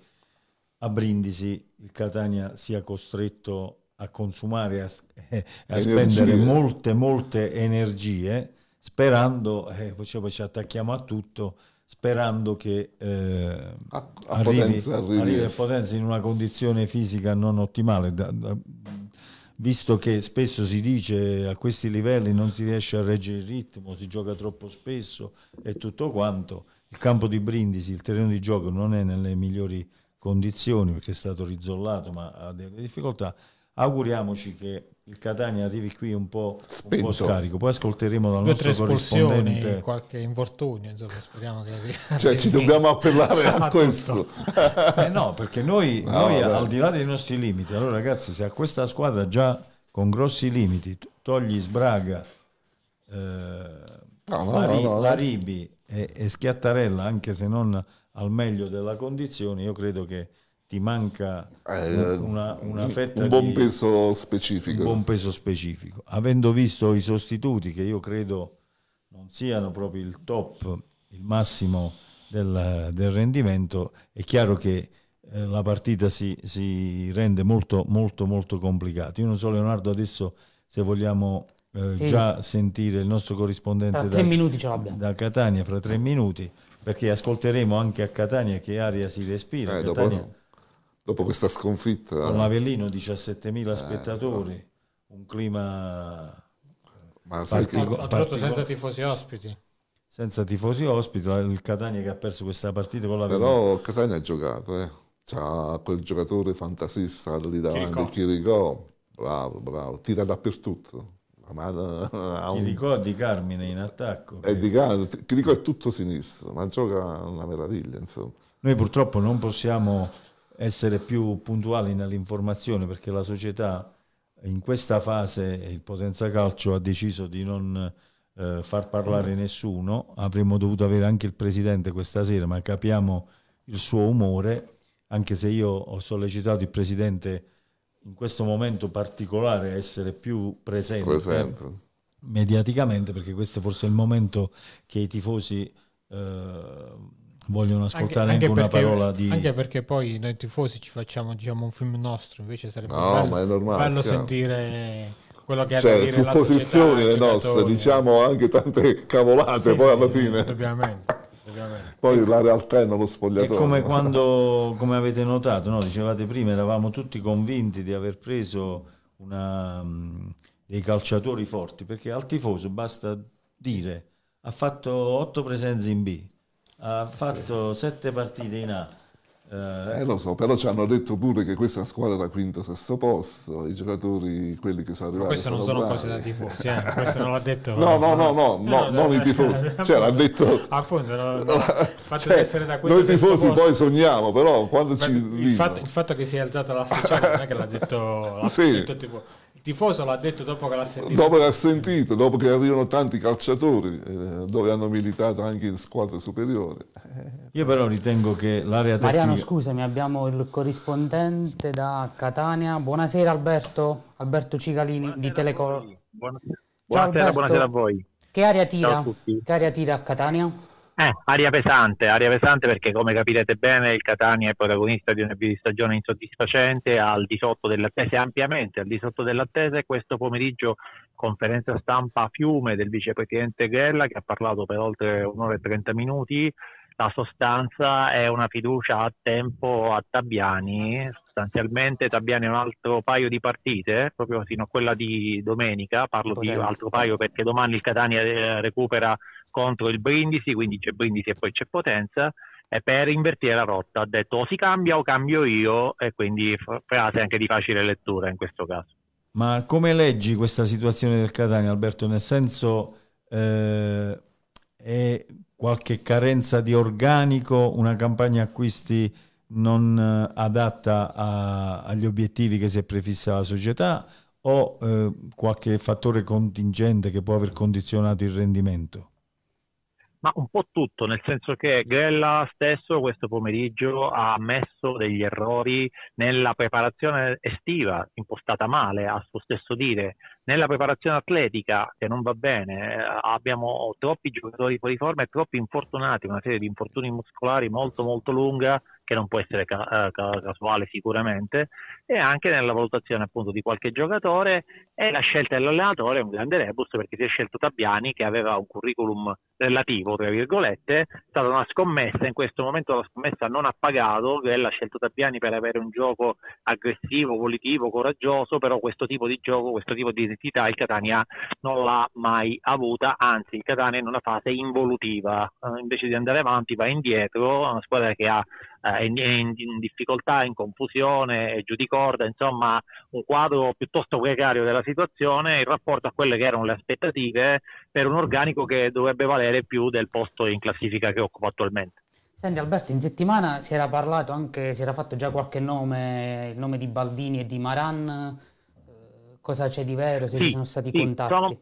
a Brindisi il Catania sia costretto a consumare, a, eh, a spendere molte, molte energie, sperando, eh, poi, cioè, poi ci attacchiamo a tutto, sperando che eh, a, a arrivi, potenza, arrivi a potenza in una condizione fisica non ottimale. Da, da, visto che spesso si dice a questi livelli non si riesce a reggere il ritmo, si gioca troppo spesso e tutto quanto, il campo di Brindisi, il terreno di gioco non è nelle migliori condizioni condizioni perché è stato rizzollato ma ha delle difficoltà. Auguriamoci che il Catania arrivi qui un po', un po scarico, poi ascolteremo dal Due, nostro corrispondente qualche infortunio, insomma, speriamo che Cioè ci dobbiamo appellare a, questo. eh no, perché noi, no, noi al di là dei nostri limiti, allora ragazzi, se a questa squadra già con grossi limiti togli Sbraga, eh, no, no, Laribi e, e Schiattarella, anche se non al meglio della condizione, io credo che ti manca eh, una, una fetta un buon di, peso specifico. Un buon peso specifico. Avendo visto i sostituti che io credo non siano proprio il top, il massimo del, del rendimento, è chiaro che eh, la partita si, si, rende molto molto molto complicata. Io non so Leonardo adesso se vogliamo eh, sì. già sentire il nostro corrispondente da, da Catania fra tre minuti perché ascolteremo anche a Catania che aria si respira. Eh, dopo, dopo, questa sconfitta... Con Avellino 17.000 eh, spettatori, eh. un clima... Ma partico- che... Partico- senza tifosi ospiti. Senza tifosi ospiti, il Catania che ha perso questa partita con l'Avellino. Però Catania ha giocato, eh. C'ha quel giocatore fantasista lì davanti, Chirico. Chirico. Bravo, bravo, tira dappertutto ma, uh, ti ricordi Carmine in attacco? È di, ti dico è tutto sinistro, ma gioca una meraviglia. Insomma. Noi purtroppo non possiamo essere più puntuali nell'informazione perché la società in questa fase, il Potenza Calcio ha deciso di non eh, far parlare nessuno, avremmo dovuto avere anche il presidente questa sera, ma capiamo il suo umore, anche se io ho sollecitato il presidente in questo momento particolare essere più presente, presente. mediaticamente perché questo è forse il momento che i tifosi eh, vogliono ascoltare anche, anche, anche perché, una parola di... Anche perché poi noi tifosi ci facciamo diciamo, un film nostro, invece sarebbe no, bello, ma è normale, bello cioè. sentire quello che cioè, supposizioni le cioè, nostre, diciamo anche tante cavolate sì, poi alla fine. Ovviamente. Poi la realtà è nello spogliatoio. È come quando, come avete notato, no? dicevate prima, eravamo tutti convinti di aver preso una, mm, dei calciatori forti, perché al tifoso basta dire ha fatto 8 presenze in B, ha fatto 7 partite in A, eh, eh, lo so, però ci hanno detto pure che questa squadra era quinto o sesto posto, i giocatori, quelli che sono arrivati. Queste non sono bravi. cose da tifosi, eh? questo non l'ha detto. No, no, no, no, no, non i tifosi, cioè l'ha detto. Appunto, no, no. Cioè, essere da Noi tifosi poi sogniamo, però quando ci. Il fatto, che si è alzata la stagione non è che l'ha detto, l'ha sì. detto tipo tifoso l'ha detto dopo che l'ha sentito. Dopo che l'ha sentito, dopo che arrivano tanti calciatori eh, dove hanno militato anche in squadre superiori. Io però ritengo che l'area tecnica... Mariano scusami, abbiamo il corrispondente da Catania. Buonasera Alberto, Alberto Cicalini buonasera di Telecolo. Buonasera. Buonasera, buonasera, a voi. Che area tira? Che area tira a Catania? Eh, aria pesante, aria pesante perché come capirete bene il Catania è protagonista di una stagione insoddisfacente al di sotto dell'attesa, ampiamente al di sotto dell'attesa e questo pomeriggio conferenza stampa a fiume del vicepresidente Ghella che ha parlato per oltre un'ora e trenta minuti, la sostanza è una fiducia a tempo a Tabiani, sostanzialmente Tabiani è un altro paio di partite, proprio fino a quella di domenica, parlo Potenza. di altro paio perché domani il Catania eh, recupera contro il Brindisi, quindi c'è Brindisi e poi c'è Potenza, e per invertire la rotta ha detto o si cambia o cambio io, e quindi frase anche di facile lettura in questo caso. Ma come leggi questa situazione del Catania, Alberto? Nel senso, eh, è qualche carenza di organico, una campagna acquisti non eh, adatta a, agli obiettivi che si è prefissa la società o eh, qualche fattore contingente che può aver condizionato il rendimento? ma un po' tutto, nel senso che Grella stesso questo pomeriggio ha ammesso degli errori nella preparazione estiva, impostata male a suo stesso dire, nella preparazione atletica che non va bene, eh, abbiamo troppi giocatori fuori forma e troppi infortunati, una serie di infortuni muscolari molto molto lunga che non può essere eh, ca- casuale sicuramente, e anche nella valutazione appunto di qualche giocatore e la scelta dell'allenatore è un grande rebus perché si è scelto Tabiani che aveva un curriculum relativo, tra virgolette, è stata una scommessa, in questo momento la scommessa non ha pagato, Ghella ha scelto Tabiani per avere un gioco aggressivo, volitivo, coraggioso, però questo tipo di gioco, questo tipo di identità il Catania non l'ha mai avuta, anzi il Catania è in una fase involutiva, eh, invece di andare avanti va indietro, una squadra che ha è eh, in, in, difficoltà, in confusione, è eh, giù di corda, insomma un quadro piuttosto precario della situazione in rapporto a quelle che erano le aspettative per un organico che dovrebbe valere più del posto in classifica che occupa attualmente. Senti Alberto, in settimana si era parlato anche, si era fatto già qualche nome, il nome di Baldini e di Maran, eh, cosa c'è di vero, se sì, ci sono stati sì, contatti? Sono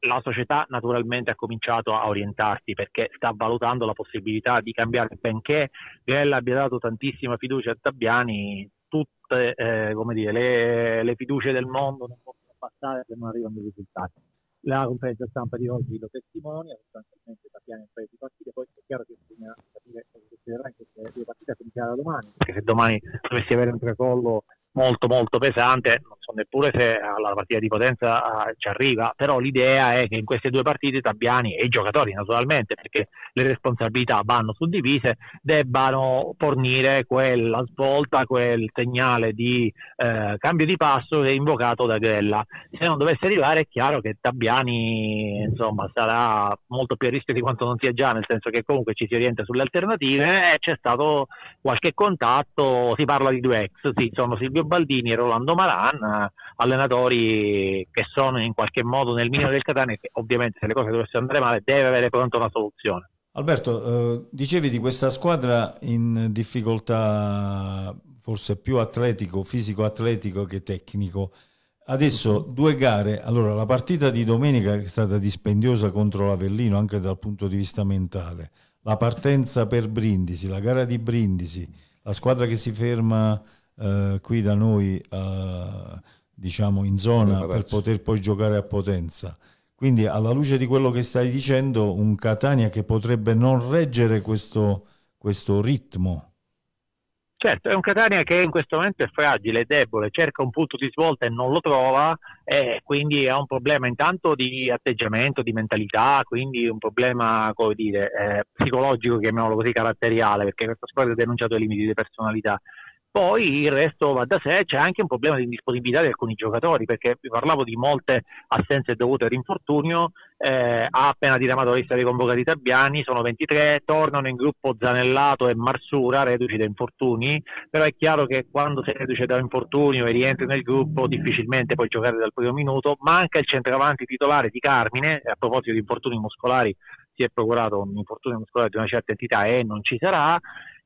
la società naturalmente ha cominciato a orientarsi perché sta valutando la possibilità di cambiare, benché Grella abbia dato tantissima fiducia a Tabiani, tutte eh, dire, le, le, fiducie del mondo non possono passare se non arrivano i risultati. La conferenza stampa di oggi lo testimonia, sostanzialmente Tabiani è un paio di partite, poi è chiaro che bisogna capire cosa succederà anche se le due partite cominciano domani, perché se domani dovessi avere un precollo molto molto pesante, non so neppure se alla partita di potenza eh, ci arriva, però l'idea è che in queste due partite Tabiani e i giocatori naturalmente, perché le responsabilità vanno suddivise, debbano fornire quella svolta, quel segnale di eh, cambio di passo che è invocato da Grella. Se non dovesse arrivare è chiaro che Tabiani insomma, sarà molto più a rischio di quanto non sia già, nel senso che comunque ci si orienta sulle alternative e eh, c'è stato qualche contatto, si parla di due ex, sì, sono Silvio Baldini e Rolando Maran, allenatori che sono in qualche modo nel minimo del Catania e che ovviamente se le cose dovessero andare male deve avere pronta una soluzione. Alberto, eh, dicevi di questa squadra in difficoltà forse più atletico, fisico-atletico che tecnico. Adesso mhm. due gare, allora la partita di domenica è stata dispendiosa contro l'Avellino anche dal punto di vista mentale, la partenza per Brindisi, la gara di Brindisi, la squadra che si ferma eh, qui da noi eh, diciamo in zona per poter poi giocare a potenza. Quindi alla luce di quello che stai dicendo, un Catania che potrebbe non reggere questo, questo ritmo. Certo, è un Catania che in questo momento è fragile, debole, cerca un punto di svolta e non lo trova, e quindi ha un problema intanto di atteggiamento, di mentalità, quindi un problema dire, eh, psicologico, chiamiamolo così, caratteriale, perché questa squadra ha denunciato i limiti di personalità. Poi il resto va da sé, c'è anche un problema di indisponibilità di alcuni giocatori, perché vi parlavo di molte assenze dovute all'infortunio, eh, ha appena diramato la lista dei convocati Tabiani, sono 23, tornano in gruppo Zanellato e Marsura, reduci da infortuni, però è chiaro che quando si reduce da infortunio e rientri nel gruppo difficilmente puoi giocare dal primo minuto, manca il centravanti titolare di Carmine, a proposito di infortuni muscolari si è procurato un infortunio muscolare di una certa entità e non ci sarà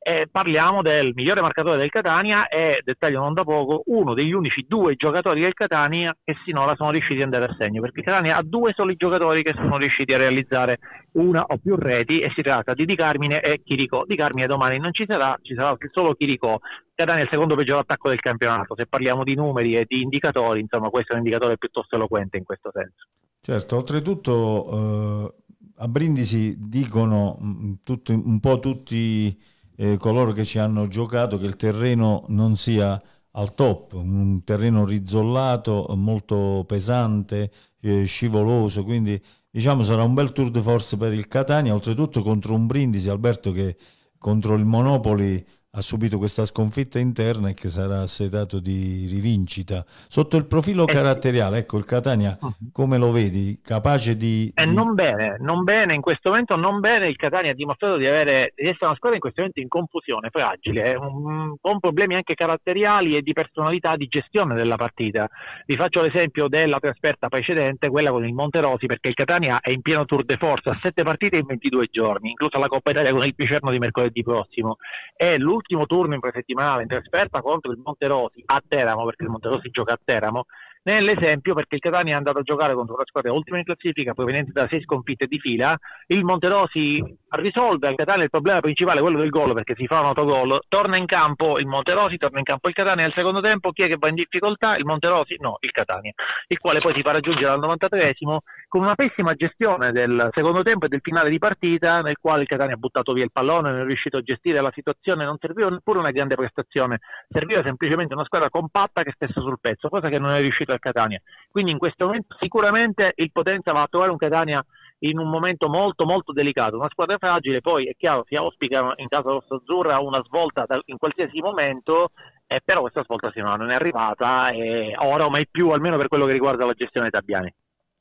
eh, parliamo del migliore marcatore del Catania e, dettaglio non da poco, uno degli unici due giocatori del Catania che sinora sono riusciti ad andare a segno, perché Catania ha due soli giocatori che sono riusciti a realizzare una o più reti e si tratta di Di Carmine e Chirico. Di Carmine domani non ci sarà, ci sarà solo Chirico. Catania è il secondo peggior attacco del campionato, se parliamo di numeri e di indicatori, insomma questo è un indicatore piuttosto eloquente in questo senso. Certo, oltretutto eh, a Brindisi dicono mm, tutto, un po' tutti eh, coloro che ci hanno giocato che il terreno non sia al top, un terreno rizzollato, molto pesante, eh, scivoloso, quindi diciamo sarà un bel tour de force per il Catania, oltretutto contro un Brindisi, Alberto che contro il Monopoli ha subito questa sconfitta interna e che sarà assetato di rivincita. Sotto il profilo eh, caratteriale, ecco il Catania, mm. come lo vedi? Capace di... Eh, di... Non bene, non bene, in questo momento non bene, il Catania ha dimostrato di, avere, di essere una squadra in questo momento in confusione, fragile, eh, un, con problemi anche caratteriali e di personalità di gestione della partita. Vi faccio l'esempio della trasferta precedente, quella con il Monterosi, perché il Catania è in pieno tour de force, ha sette partite in 22 giorni, inclusa la Coppa Italia con il Picerno di mercoledì prossimo. È lui all'ultimo turno in presettimana in trasferta contro il Monterosi a Teramo, perché il Monterosi gioca a Teramo, Nell'esempio, perché il Catania è andato a giocare contro una squadra ultima in classifica, proveniente da sei sconfitte di fila, il Monterosi risolve al Catania il problema principale, quello del gol, perché si fa un autogol, torna in campo il Monterosi, torna in campo il Catania, al secondo tempo chi è che va in difficoltà? Il Monterosi? No, il Catania, il quale poi si fa raggiungere al 93esimo con una pessima gestione del secondo tempo e del finale di partita, nel quale il Catania ha buttato via il pallone, non è riuscito a gestire la situazione, non serviva neppure una grande prestazione, serviva semplicemente una squadra compatta che stesse sul pezzo, cosa che non è riuscito per Catania. Quindi in questo momento sicuramente il Potenza va a trovare un Catania in un momento molto molto delicato, una squadra fragile, poi è chiaro si auspica in casa Rosso Azzurra una svolta in qualsiasi momento, eh, però questa svolta sino non è arrivata e ora o mai più almeno per quello che riguarda la gestione dei Tabiani.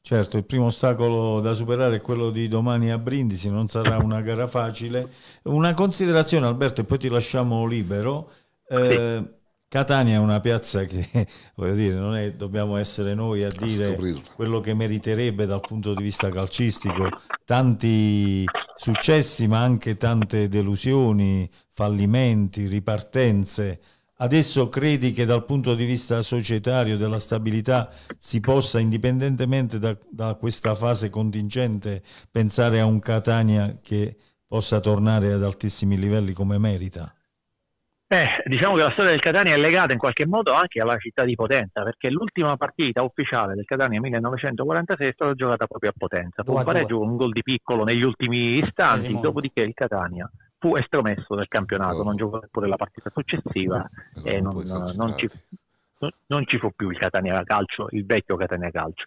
Certo, il primo ostacolo da superare è quello di domani a Brindisi, non sarà una gara facile. Una considerazione Alberto e poi ti lasciamo libero. Eh, sì Catania è una piazza che, voglio dire, non è, dobbiamo essere noi a dire a quello che meriterebbe dal punto di vista calcistico, tanti successi ma anche tante delusioni, fallimenti, ripartenze. Adesso credi che dal punto di vista societario della stabilità si possa, indipendentemente da, da, questa fase contingente, pensare a un Catania che possa tornare ad altissimi livelli come merita? Eh, diciamo che la storia del Catania è legata in qualche modo anche alla città di Potenza, perché l'ultima partita ufficiale del Catania 1946 è stata giocata proprio a Potenza. Fu un pareggio con un gol di piccolo negli ultimi istanti, sì, dopodiché il Catania fu estromesso dal campionato, non giocò pure la partita successiva e non, non, non, ci, non ci fu più il Catania Calcio, il vecchio Catania Calcio.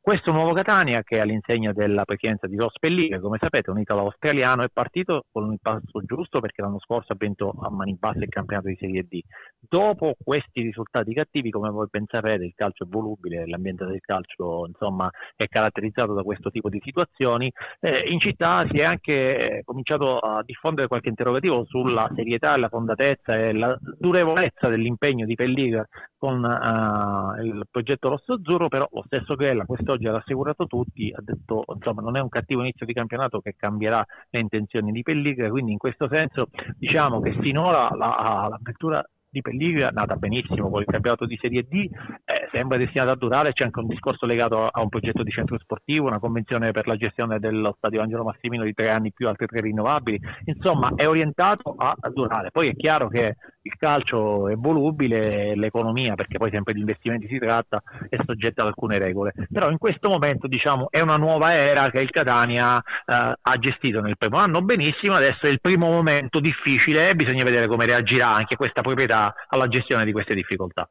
Questo nuovo Catania, che è all'insegna della presidenza di Rospelli, che come sapete è un italo-australiano, è partito con il passo giusto perché l'anno scorso ha vinto a mani basse il campionato di Serie D. Dopo questi risultati cattivi, come voi ben sapete, il calcio è volubile, l'ambiente del calcio insomma, è caratterizzato da questo tipo di situazioni, eh, in città si è anche eh, cominciato a diffondere qualche interrogativo sulla serietà, la fondatezza e la durevolezza dell'impegno di Pelliga con uh, il progetto rosso-azzurro, però lo stesso Grella quest'oggi ha rassicurato tutti, ha detto insomma non è un cattivo inizio di campionato che cambierà le intenzioni di Pelligra, quindi in questo senso diciamo che sinora la, l'avventura di Pelligra è andata benissimo con il campionato di Serie D, eh, sembra destinata a durare, c'è anche un discorso legato a un progetto di centro sportivo, una convenzione per la gestione dello stadio Angelo Massimino di tre anni più altri tre rinnovabili, insomma è orientato a, a durare. Poi è chiaro che il calcio è volubile, l'economia, perché poi sempre di investimenti si tratta, è soggetta ad alcune regole. Però in questo momento diciamo, è una nuova era che il Catania eh, ha gestito nel primo anno benissimo, adesso è il primo momento difficile e bisogna vedere come reagirà anche questa proprietà alla gestione di queste difficoltà.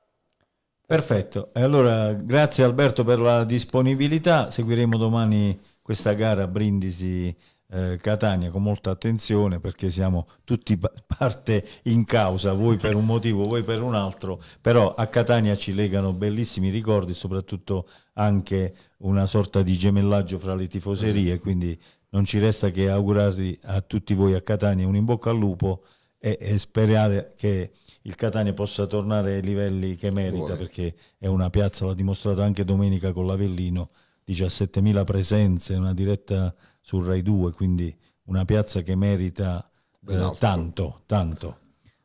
Perfetto, e allora grazie Alberto per la disponibilità, seguiremo domani questa gara Brindisi eh, Catania con molta attenzione perché siamo tutti parte in causa, voi per un motivo, voi per un altro, però a Catania ci legano bellissimi ricordi, soprattutto anche una sorta di gemellaggio fra le tifoserie, quindi non ci resta che augurarvi a tutti voi a Catania un in bocca al lupo e, e sperare che il Catania possa tornare ai livelli che merita, Buone. perché è una piazza, l'ha dimostrato anche domenica con l'Avellino, 17.000 presenze, una diretta su Rai 2, quindi una piazza che merita eh, tanto, tanto.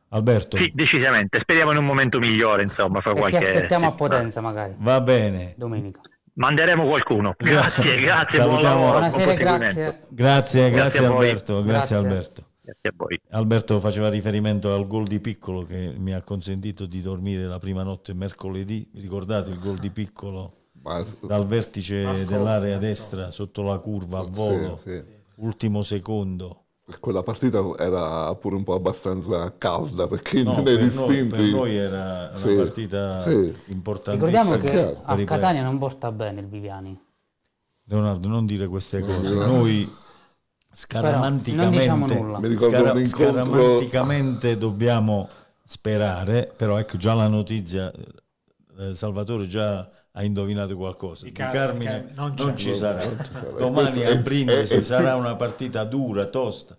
Alberto. Sì, decisamente, speriamo in un momento migliore, insomma, fra e qualche... aspettiamo a Potenza magari. Va bene. Domenica. Manderemo qualcuno. Grazie, grazie, buon Buonasera, buon grazie. Grazie, grazie, grazie Alberto, grazie, Alberto. Grazie a voi. Alberto faceva riferimento al gol di Piccolo che mi ha consentito di dormire la prima notte mercoledì. Ricordate il gol di Piccolo? dal vertice dell'area eh, destra sotto la curva a volo, sì, ultimo secondo. Quella partita era pure un po' abbastanza calda perché no, per, distinti... noi, per noi era una sì, partita importantissima. Ricordiamo che certo. a Catania non porta bene il Viviani. Leonardo, non dire queste cose. Noi scaramanticamente, Però diciamo Scara- scaramanticamente dobbiamo sperare, però ecco già la notizia, eh, Salvatore già ha indovinato qualcosa. Di, Car- Carmine, Carmine non, non, ci sarà. non, ci sarà. Domani a Brindisi sarà una partita dura, tosta.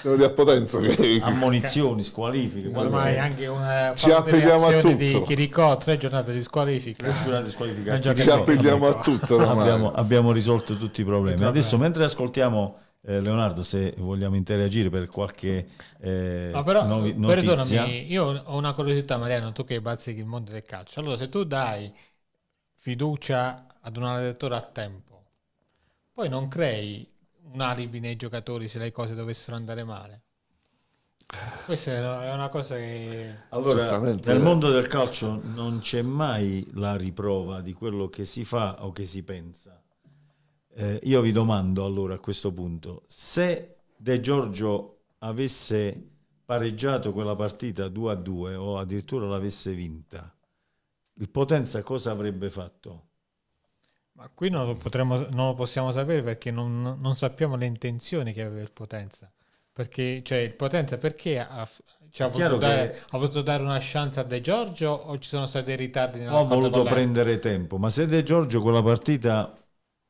Devo a Potenza che... ammonizioni, squalifiche. Ormai è... anche una ci applichiamo a tutto. di Chiricò, tre giornate di squalifica. squalifica. Ci appelliamo a ecco. tutto. Abbiamo, abbiamo, risolto tutti i problemi. Adesso mentre ascoltiamo eh, Leonardo, se vogliamo interagire per qualche eh, no, però, no, Perdonami, io ho una curiosità Mariano, tu che bazzichi il mondo del calcio. Allora, se tu dai fiducia ad un allenatore a tempo, poi non crei un alibi nei giocatori se le cose dovessero andare male. Questa è una cosa che... Allora, nel eh. mondo del calcio non c'è mai la riprova di quello che si fa o che si pensa. Eh, io vi domando allora a questo punto, se De Giorgio avesse pareggiato quella partita 2 a 2 o addirittura l'avesse vinta, il Potenza cosa avrebbe fatto? Ma qui non lo, potremmo, non lo possiamo sapere perché non, non, sappiamo le intenzioni che aveva il Potenza. Perché cioè, il Potenza perché ha, cioè, ha, voluto dare, ha, voluto dare, una chance a De Giorgio o ci sono stati ritardi nella Ho voluto prendere tempo, ma se De Giorgio quella partita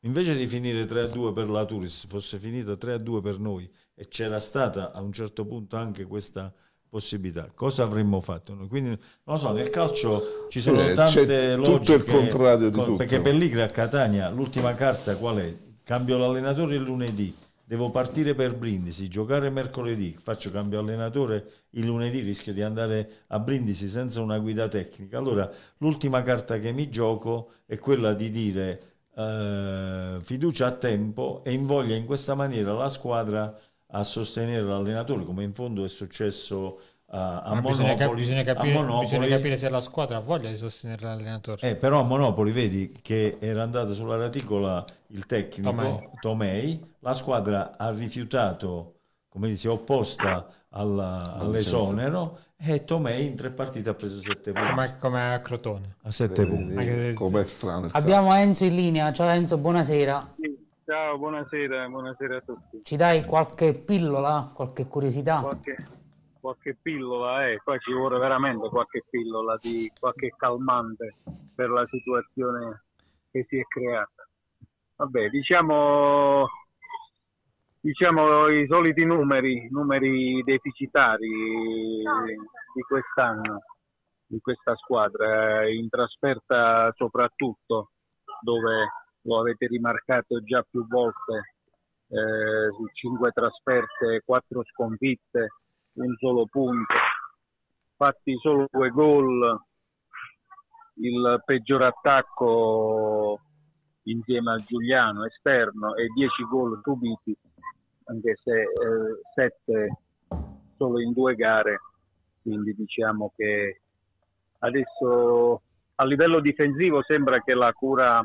invece di finire 3-2 per la Turis fosse finita 3-2 per noi e c'era stata a un certo punto anche questa possibilità. Cosa avremmo fatto noi? Quindi, non lo so, nel calcio ci sono eh, tante logiche. Tutto il contrario di tutto. Perché Pellegrini a Catania, l'ultima carta qual è? Cambio l'allenatore il lunedì, devo partire per Brindisi, giocare mercoledì, faccio cambio allenatore il lunedì, rischio di andare a Brindisi senza una guida tecnica. Allora, l'ultima carta che mi gioco è quella di dire eh, fiducia a tempo e invoglia in questa maniera la squadra a sostenere l'allenatore, come in fondo è successo a, a Monopoli. Bisogna, cap- bisogna, capire, Monopoli. bisogna capire se la squadra ha voglia di sostenere l'allenatore. Eh, però a Monopoli, vedi che era andato sulla raticola il tecnico Tomei, Tomei la squadra ha rifiutato, come si è opposta alla, all'esonero e Tomei in tre partite ha preso 7 punti. Come, come a Crotone. A 7 punti. Come è strano. Abbiamo Enzo in linea, ciao Enzo, buonasera. Ciao, buonasera, buonasera, a tutti. Ci dai qualche pillola, qualche curiosità? Qualche, qualche pillola, eh, qua ci vuole veramente qualche pillola di qualche calmante per la situazione che si è creata. Vabbè, diciamo, diciamo i soliti numeri, numeri deficitari di quest'anno, di questa squadra, eh, in trasferta soprattutto, dove lo avete rimarcato già più volte, eh, 5 trasferte, 4 sconfitte, un solo punto, fatti solo due gol, il peggior attacco insieme a Giuliano esterno e 10 gol subiti, anche se 7 eh, solo in due gare, quindi diciamo che adesso a livello difensivo sembra che la cura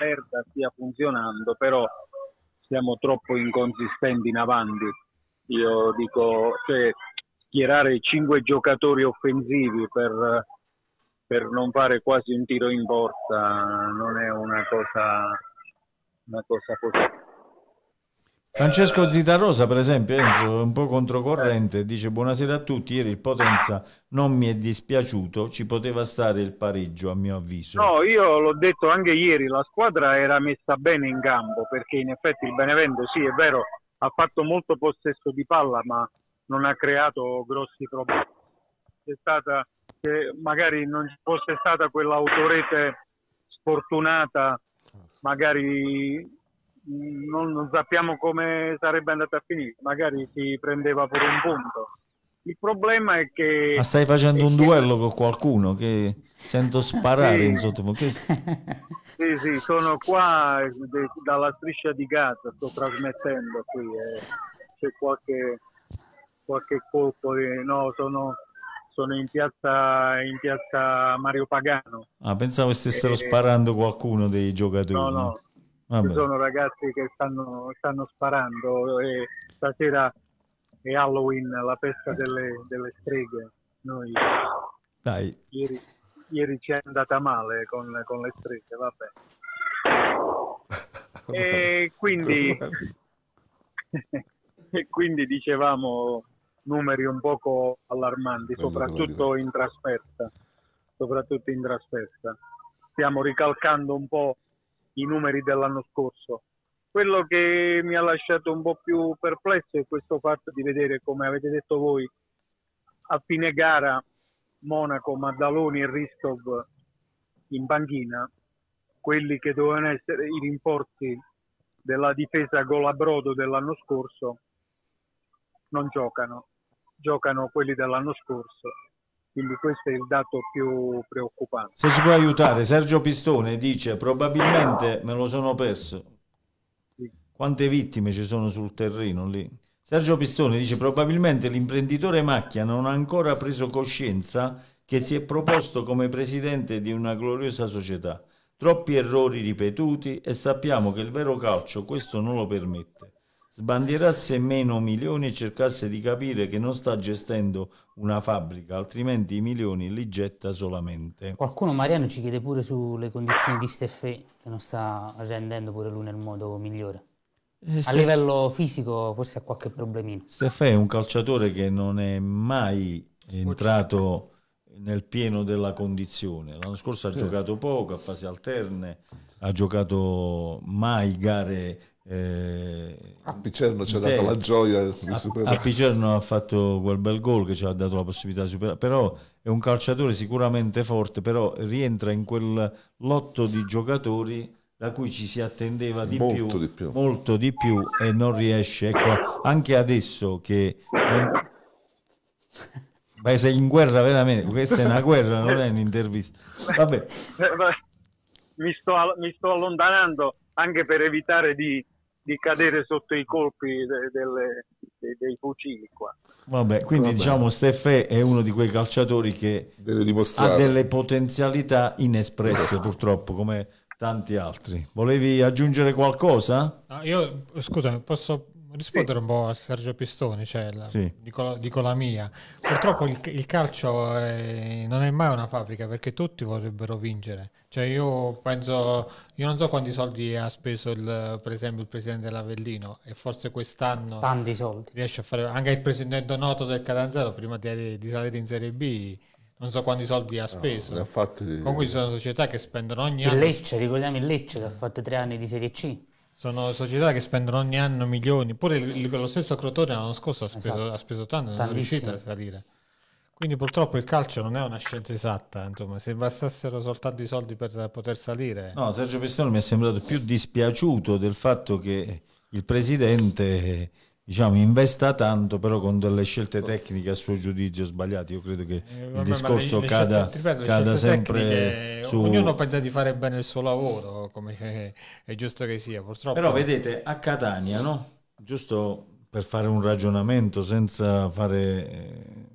merda stia funzionando, però siamo troppo inconsistenti in avanti. Io dico, cioè, schierare cinque giocatori offensivi per, per, non fare quasi un tiro in porta non è una cosa, una cosa possibile. Francesco Zitarosa, per esempio, Enzo, un po' controcorrente, dice buonasera a tutti, ieri il Potenza non mi è dispiaciuto, ci poteva stare il pareggio a mio avviso. No, io l'ho detto anche ieri, la squadra era messa bene in campo perché in effetti il Benevento, sì è vero, ha fatto molto possesso di palla ma non ha creato grossi problemi. C'è stata, che magari non ci fosse stata quell'autorete sfortunata, magari non, non sappiamo come sarebbe andata a finire, magari si prendeva pure un punto. Il problema è che... Ma stai facendo un eh, duello con qualcuno che sento sparare sì. in sottofondo. Sì, sì, sono qua eh, de, dalla striscia di Gaza, sto trasmettendo qui, eh. c'è qualche, qualche colpo, eh. no, sono, sono in, piazza, in piazza, Mario Pagano. Ah, pensavo stessero e... Eh, sparando qualcuno dei giocatori. No, no, Vabbè. Ci sono ragazzi che stanno, stanno sparando e stasera è Halloween, la festa delle, delle streghe. Noi Dai. Ieri, ieri ci è andata male con, con le streghe, vabbè. e, quindi, e quindi dicevamo numeri un poco allarmanti, soprattutto in trasferta. Soprattutto in trasferta. Stiamo ricalcando un po' i numeri dell'anno scorso. Quello che mi ha lasciato un po' più perplesso è questo fatto di vedere, come avete detto voi, a fine gara Monaco, Maddaloni e Ristov in banchina, quelli che dovevano essere i rimporti della difesa Golabrodo dell'anno scorso, non giocano, giocano quelli dell'anno scorso quindi questo è il dato più preoccupante. Se ci puoi aiutare, Sergio Pistone dice probabilmente me lo sono perso. Sì. Quante vittime ci sono sul terreno lì? Sergio Pistone dice probabilmente l'imprenditore Macchia non ha ancora preso coscienza che si è proposto come presidente di una gloriosa società. Troppi errori ripetuti e sappiamo che il vero calcio questo non lo permette sbandierasse meno milioni e cercasse di capire che non sta gestendo una fabbrica, altrimenti i milioni li getta solamente. Qualcuno Mariano ci chiede pure sulle condizioni di Steffè, che non sta rendendo pure lui nel modo migliore. Eh, Stef... A livello fisico forse ha qualche problemino. Steffè è un calciatore che non è mai entrato nel pieno della condizione. L'anno scorso ha sì. giocato poco, a fasi alterne, ha giocato mai gare eh, a Picerno ci ha dato la gioia di superare. A Picerno ha fatto quel bel gol che ci ha dato la possibilità di superare, però è un calciatore sicuramente forte, però rientra in quel lotto di giocatori da cui ci si attendeva di, molto più, di più. molto di più e non riesce. Ecco, anche adesso che... Non... Beh, sei in guerra veramente, questa è una guerra, non è un'intervista. Vabbè. Eh, mi sto, mi sto allontanando anche per evitare di di cadere sotto i colpi de, delle, de, dei fucili qua. Vabbè, quindi Vabbè. diciamo Steffè è uno di quei calciatori che ha delle potenzialità inespresse no. purtroppo come tanti altri. Volevi aggiungere qualcosa? No, ah, io scusa, posso rispondere sì. un po' a Sergio Pistoni, cioè la, sì. dico, dico, la mia. Purtroppo il, il calcio è, non è mai una fabbrica perché tutti vorrebbero vincere. Cioè io penso, io non so quanti soldi ha speso il, per esempio il presidente Lavellino e forse quest'anno tanti soldi. riesce a fare anche il presidente noto del Catanzaro prima di, di salire in Serie B non so quanti soldi ha speso. No, fatti... Comunque ci sono società che spendono ogni il anno. Lecce, ricordiamo il Lecce che ha fatto tre anni di Serie C. Sono società che spendono ogni anno milioni, pure il, lo stesso Crotone l'anno scorso ha esatto. speso, esatto. ha speso tanto, non è riuscito a salire. Quindi purtroppo il calcio non è una scienza esatta, insomma, se bastassero soltanto i soldi per poter salire. No, Sergio Pestone mi è sembrato più dispiaciuto del fatto che il presidente diciamo, investa tanto, però con delle scelte tecniche a suo giudizio sbagliate. Io credo che eh, il discorso le, cada, le scelte, cada sempre su... Ognuno pensa di fare bene il suo lavoro, come è, è giusto che sia, purtroppo. Però vedete, a Catania, no? giusto per fare un ragionamento senza fare, eh,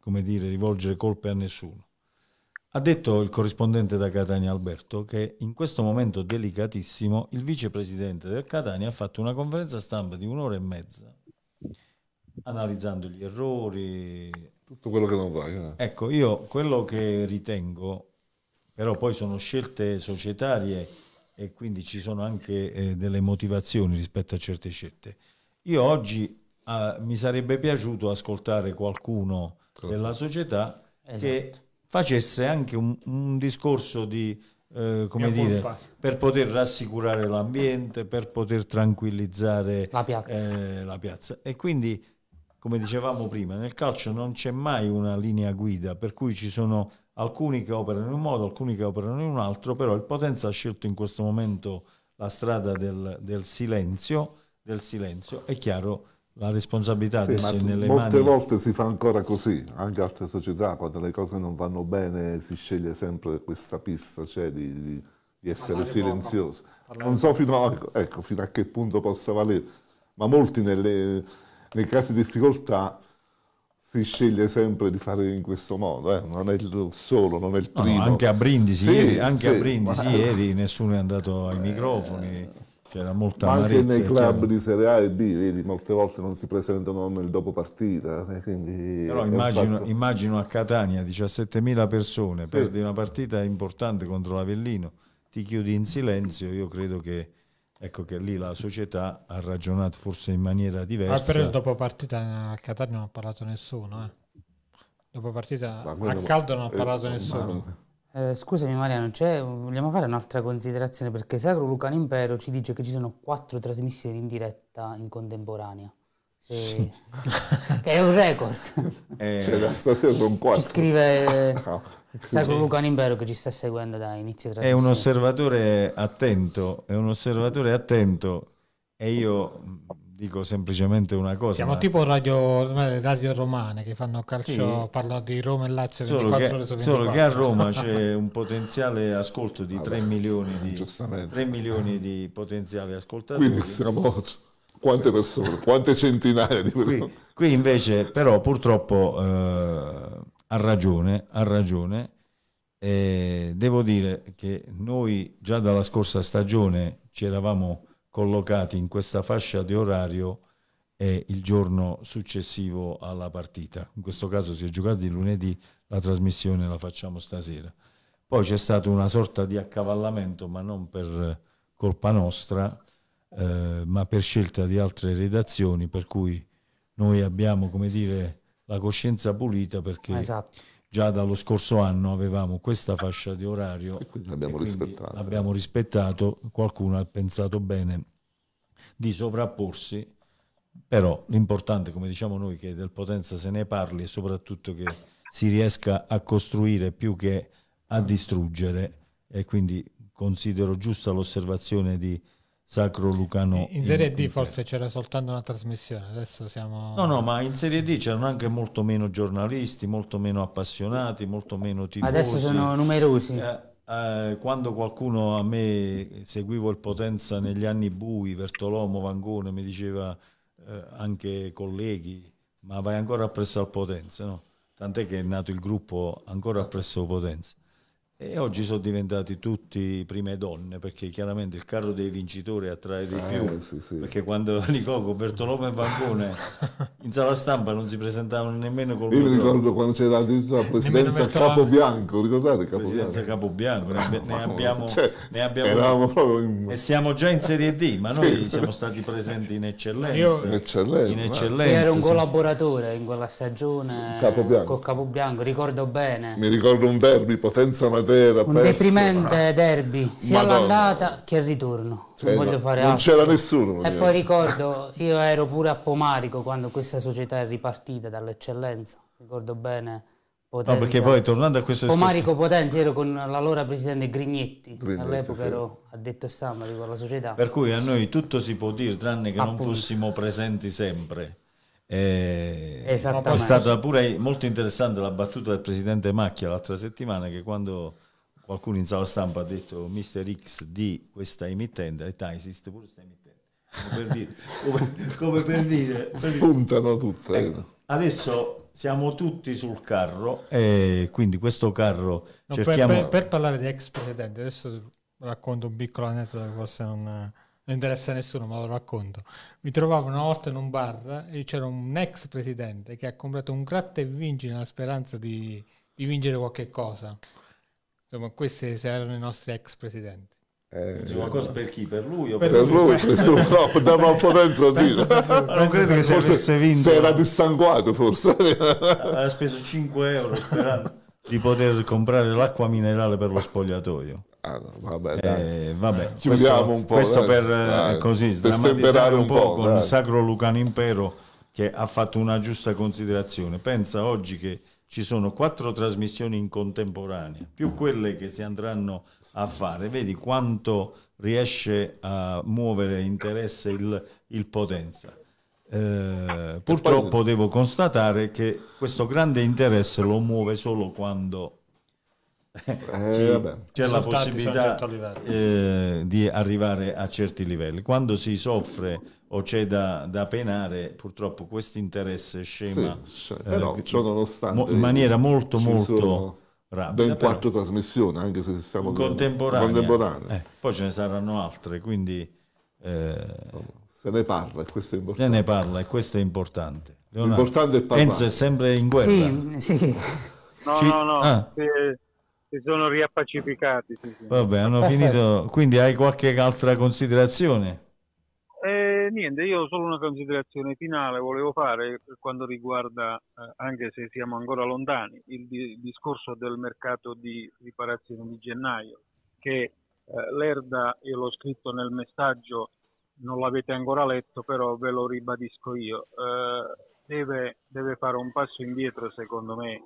come dire, rivolgere colpe a nessuno. Ha detto il corrispondente da Catania Alberto che in questo momento delicatissimo il vicepresidente del Catania ha fatto una conferenza stampa di un'ora e mezza analizzando gli errori. Tutto quello che non va. Eh. Ecco, io quello che ritengo, però poi sono scelte societarie e quindi ci sono anche eh, delle motivazioni rispetto a certe scelte. Io oggi eh, mi sarebbe piaciuto ascoltare qualcuno della società esatto. che facesse anche un, un discorso di, eh, come dire, colpa. per poter rassicurare l'ambiente, per poter tranquillizzare la piazza. Eh, la piazza. E quindi, come dicevamo prima, nel calcio non c'è mai una linea guida, per cui ci sono alcuni che operano in un modo, alcuni che operano in un altro, però il Potenza ha scelto in questo momento la strada del, del silenzio, del silenzio, è chiaro la responsabilità sì, adesso è nelle molte mani. Molte volte si fa ancora così, anche altre società, quando le cose non vanno bene si sceglie sempre questa pista, cioè di, di, di essere silenziosi. Non so fino a, ecco, fino a, che punto possa valere, ma molti nelle, nei casi di difficoltà si sceglie sempre di fare in questo modo, eh? non è il solo, non è il primo. No, anche a Brindisi, sì, ieri, anche sì, a Brindisi ma... ieri nessuno è andato ai eh... microfoni c'era molta Ma anche nei club chiaro. di Serie A e B, vedi, molte volte non si presentano nel dopo partita. Eh, però immagino, fatto... immagino, a Catania 17.000 persone, sì. perdi una partita importante contro l'Avellino, ti chiudi in silenzio, io credo che... Ecco che lì la società ha ragionato forse in maniera ah, diversa. Al periodo dopo partita a Catania non ha parlato nessuno. Eh. Dopo partita a caldo non ha parlato nessuno. Eh, scusami Mariano, c'è- vogliamo fare un'altra considerazione perché Sacro Lucano Impero ci dice che ci sono quattro trasmissioni in diretta in contemporanea. Se- che è un record. Eh, Cioè, da stasera sono quattro. Ci scrive Sacro Lucano Impero che ci sta seguendo da inizio È un osservatore attento, è un osservatore attento e io dico semplicemente una cosa. Siamo ma... tipo radio, eh, radio, romane che fanno calcio, sì. parlo di Roma e Lazio solo che, ore su 24. Solo che a Roma c'è un potenziale ascolto di 3 milioni di, 3 milioni di potenziali ascoltatori. Quindi siamo quante persone, quante centinaia di persone. Qui, qui invece però purtroppo eh, ha ragione, ha ragione. Eh, devo dire che noi già dalla scorsa stagione ci eravamo collocati in questa fascia di orario e il giorno successivo alla partita. In questo caso si è giocato di lunedì, la trasmissione la facciamo stasera. Poi c'è stato una sorta di accavallamento, ma non per colpa nostra, eh, ma per scelta di altre redazioni, per cui noi abbiamo, come dire, la coscienza pulita perché esatto già dallo scorso anno avevamo questa fascia di orario. l'abbiamo, rispettato. l'abbiamo rispettato. Qualcuno ha pensato bene di sovrapporsi, però l'importante, come diciamo noi, che del Potenza se ne parli e soprattutto che si riesca a costruire più che a distruggere e quindi considero giusta l'osservazione di Sacro Lucano. In Serie D forse c'era soltanto una trasmissione, adesso siamo... No, no, ma in Serie D c'erano anche molto meno giornalisti, molto meno appassionati, molto meno tifosi. Adesso sono numerosi. Eh, eh, quando qualcuno a me seguivo il Potenza negli anni bui, Vertolomo, Vangone, mi diceva eh, anche colleghi, ma vai ancora appresso al Potenza, no? Tant'è che è nato il gruppo ancora appresso Potenza. E oggi sono diventati tutti prime donne perché chiaramente il carro dei vincitori attrae di eh, più. Eh, sì, sì. Perché quando Nicoco, Bertolomeo e Vangone in sala stampa non si presentavano nemmeno col Io mi ricordo quando c'era addirittura la presidenza Capobianco, ricordate Capobianco? Presidenza Capobianco, no, ne, ne, abbiamo, cioè, ne abbiamo in... e siamo già in Serie D, ma noi siamo stati presenti in eccellenza. Io... In eccellenza. In eh. eccellenza ero un collaboratore in quella stagione Capo con Capobianco, ricordo bene. Mi ricordo un derby, potenza maggiore Matera, un pessima. deprimente ah. derby, sia l'andata che il ritorno. Cioè, non voglio fare non c'era nessuno. E poi ricordo, io ero pure a Pomarico quando questa società è ripartita dall'eccellenza, ricordo bene. Potenza. No, perché poi tornando a questo Pomarico discorso... ero con l'allora presidente Grignetti, Grignetti all'epoca sì. ero addetto stampa di quella società. Per cui a noi tutto si può dire tranne che Appunto. non fossimo presenti sempre. Eh, è stata pure molto interessante la battuta del presidente Macchia l'altra settimana che quando qualcuno in sala stampa ha detto Mr. X di questa emittente, ha esiste pure questa emittente. Come per dire, come, come per dire, spuntano tutte. Ecco, adesso siamo tutti sul carro e quindi questo carro no, cerchiamo... per, per, per parlare di ex presidente, adesso racconto un piccolo aneddoto che forse non non interessa a nessuno, ma lo racconto. Mi trovavo una volta in un bar e c'era un ex presidente che ha comprato un gratta e vinci nella speranza di, di vincere qualche cosa. Insomma, questi erano i nostri ex presidenti. Eh, una eh, cosa per chi? Per lui o per, per lui? Per lui, no, dava un potenza dire. Non credo che se avesse vinto. Si era dissanguato forse. ha speso 5 euro sperando di poter comprare l'acqua minerale per lo spogliatoio. Ah, no, vabbè, eh, vabbè, eh, questo, un po'. Questo dai, per eh, dai, così sdrammatizzare un, po', po con il sacro Lucano Impero che ha fatto una giusta considerazione. Pensa oggi che ci sono quattro trasmissioni in contemporanea, più quelle che si andranno a fare. Vedi quanto riesce a muovere interesse il, il potenza. Eh, purtroppo poi... devo constatare che questo grande interesse lo muove solo quando eh, c'è la possibilità eh, di arrivare a certi livelli. Quando si soffre o c'è da, da penare, purtroppo questo interesse scema sì, eh, però, eh, mo, in maniera molto molto rapida. Ben quattro però, trasmissioni, anche se stiamo contemporanea. contemporanea. Eh, poi ce ne saranno altre, quindi... Eh, se ne parla e questo è importante. Se ne parla e questo è importante. Leonardo, L'importante è Enzo è sempre in guerra. Sì, sì. No, no, no, no. Ah. Eh, si sono riappacificati. Sì, sì. Vabbè, hanno finito. Quindi hai qualche altra considerazione? Eh, niente, io ho solo una considerazione finale volevo fare per quanto riguarda, eh, anche se siamo ancora lontani, il, di, il discorso del mercato di riparazione di gennaio, che eh, l'Erda, io l'ho scritto nel messaggio, non l'avete ancora letto, però ve lo ribadisco io, eh, deve, deve fare un passo indietro secondo me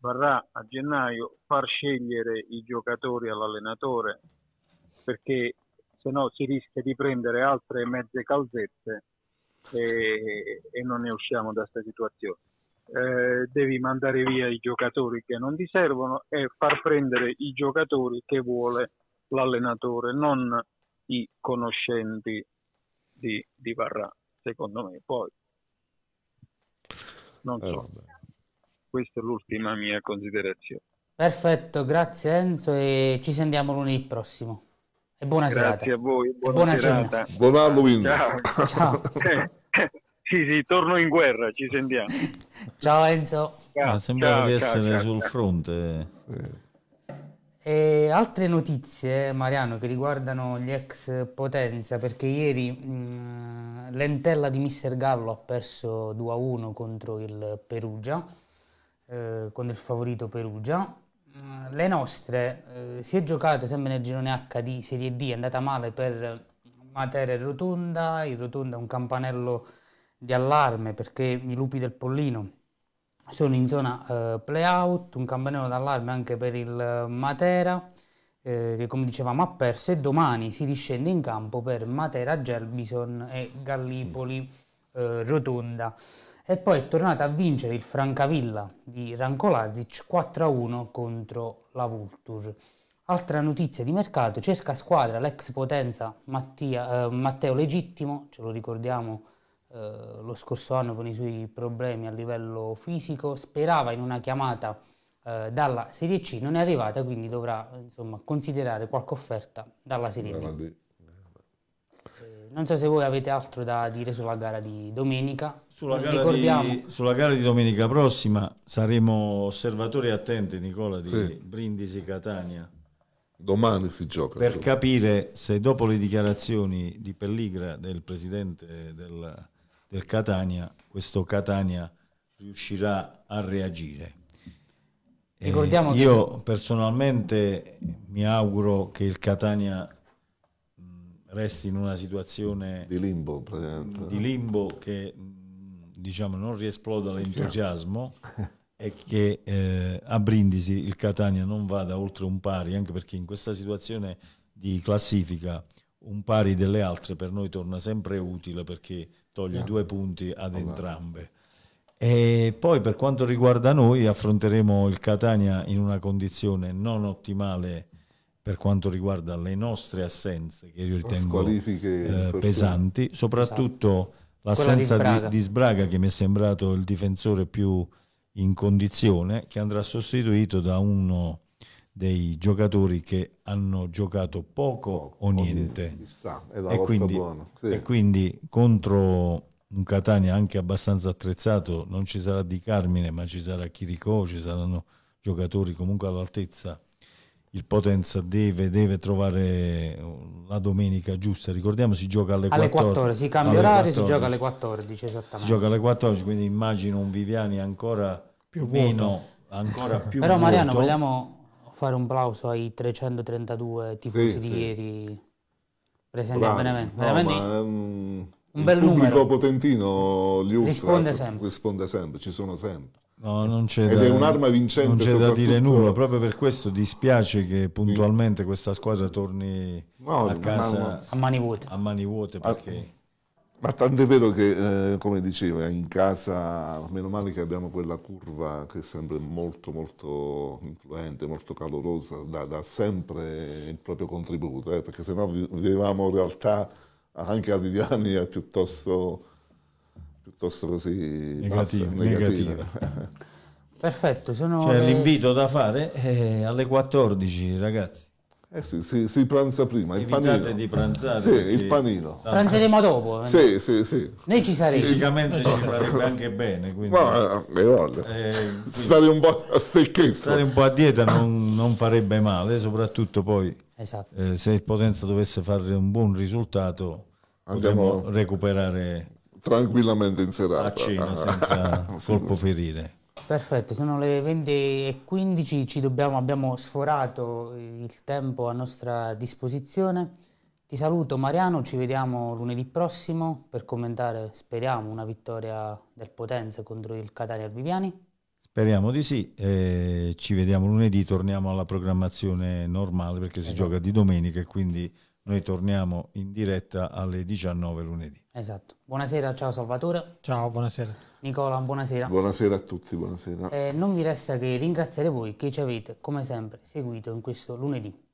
varrà a gennaio far scegliere i giocatori all'allenatore perché se no si rischia di prendere altre mezze calzette e, e non ne usciamo da questa situazione. Eh, devi mandare via i giocatori che non ti servono e far prendere i giocatori che vuole l'allenatore, non i conoscenti di, di Varrà, secondo me. Poi non so. Eh, questa è l'ultima mia considerazione. Perfetto, grazie Enzo e ci sentiamo lunedì prossimo. E buona grazie serata. Grazie a voi, buona, buona serata. Buon Halloween. Ciao. Ciao. sì, sì, torno in guerra, ci sentiamo. Ciao Enzo. Ciao, ah, sembrava ciao, di essere ciao, sul fronte. E altre notizie, eh, Mariano, che riguardano gli ex Potenza, perché ieri mh, mm, l'entella di Mr. Gallo ha perso 2-1 contro il Perugia con eh, il favorito Perugia. Eh, le nostre, eh, si è giocato sempre nel girone H di Serie D, è andata male per Matera e Rotonda, il Rotonda è un campanello di allarme perché i lupi del Pollino sono in zona eh, playout, un campanello d'allarme anche per il Matera eh, che come dicevamo ha perso e domani si riscende in campo per Matera, Gelbison e Gallipoli eh, Rotonda e poi è tornata a vincere il Francavilla di Rancolazic 4-1 contro la Vultur. Altra notizia di mercato, cerca squadra l'ex potenza Mattia, eh, Matteo Legittimo, ce lo ricordiamo eh, lo scorso anno con i suoi problemi a livello fisico, sperava in una chiamata eh, dalla Serie C, non è arrivata, quindi dovrà insomma, considerare qualche offerta dalla Serie B. Non so se voi avete altro da dire sulla gara di domenica. Sulla gara di, sulla gara di, domenica prossima saremo osservatori attenti, Nicola, di sì. Brindisi Catania. Domani si gioca. Per gioca. capire se dopo le dichiarazioni di Pelligra del presidente del, del Catania, questo Catania riuscirà a reagire. Eh, io personalmente mi auguro che il Catania resti in una situazione di limbo, di limbo che diciamo, non riesploda l'entusiasmo e che eh, a Brindisi il Catania non vada oltre un pari, anche perché in questa situazione di classifica un pari delle altre per noi torna sempre utile perché toglie yeah. due punti ad oh, entrambe. E poi per quanto riguarda noi affronteremo il Catania in una condizione non ottimale per quanto riguarda le nostre assenze, che io ritengo eh, pesanti, soprattutto esatto. l'assenza di Sbraga. Di, di Sbraga che mi è sembrato il difensore più in condizione, che andrà sostituito da uno dei giocatori che hanno giocato poco o niente. E quindi, sì. e, quindi, contro un Catania anche abbastanza attrezzato non ci sarà Di Carmine, ma ci sarà Chirico, ci saranno giocatori comunque all'altezza il Potenza deve, deve, trovare la domenica giusta. Ricordiamo si gioca alle, alle 14, 14. Si cambia orario, si gioca alle 14 esattamente. Si gioca alle 14, quindi immagino un Viviani ancora più meno, vuoto. ancora più Però Mariano vogliamo fare un plauso ai 332 tifosi sì, di sì. ieri presenti a Benevento. No, Ma, um, un bel numero. Il pubblico potentino li risponde, eh, risponde sempre, ci sono sempre. No, non c'è Ed da, è un'arma vincente. Non c'è da dire nulla, proprio per questo dispiace che puntualmente questa squadra torni no, a casa ma, ma, a mani vuote. A mani vuote ah, perché... Ma tanto è vero che, eh, come diceva, in casa, meno male che abbiamo quella curva che è sempre molto, molto influente, molto calorosa, dà, dà sempre il proprio contributo, eh, perché sennò vivevamo in realtà anche a Viviani eh, piuttosto piuttosto così negativa. negativa. Perfetto, sono... Cioè, le... l'invito da fare è alle 14, ragazzi. Eh sì, sì, si pranza prima. Il Evitate panino. di pranzare. Sì, il panino. Pranzeremo dopo. Eh? Sì, sì, sì. Noi ci saremo. Fisicamente ci sarebbe anche bene. Quindi, Ma eh, le volte. Eh, quindi, stare un po' a stecchezza. Stare un po' a dieta non, non farebbe male, soprattutto poi esatto. eh, se il Potenza dovesse fare un buon risultato, Andiamo... potremmo recuperare tranquillamente in serata. A cena ah, senza colpo ferire. Perfetto, sono le 20.15, dobbiamo, abbiamo sforato il tempo a nostra disposizione. Ti saluto Mariano, ci vediamo lunedì prossimo per commentare, speriamo, una vittoria del Potenza contro il Catania Viviani. Speriamo di sì, eh, ci vediamo lunedì, torniamo alla programmazione normale perché si esatto. gioca di domenica e quindi noi torniamo in diretta alle 19 lunedì. Esatto. Buonasera, ciao Salvatore. Ciao, buonasera. Nicola, buonasera. Buonasera a tutti, buonasera. Eh, non mi resta che ringraziare voi che ci avete, come sempre, seguito in questo lunedì.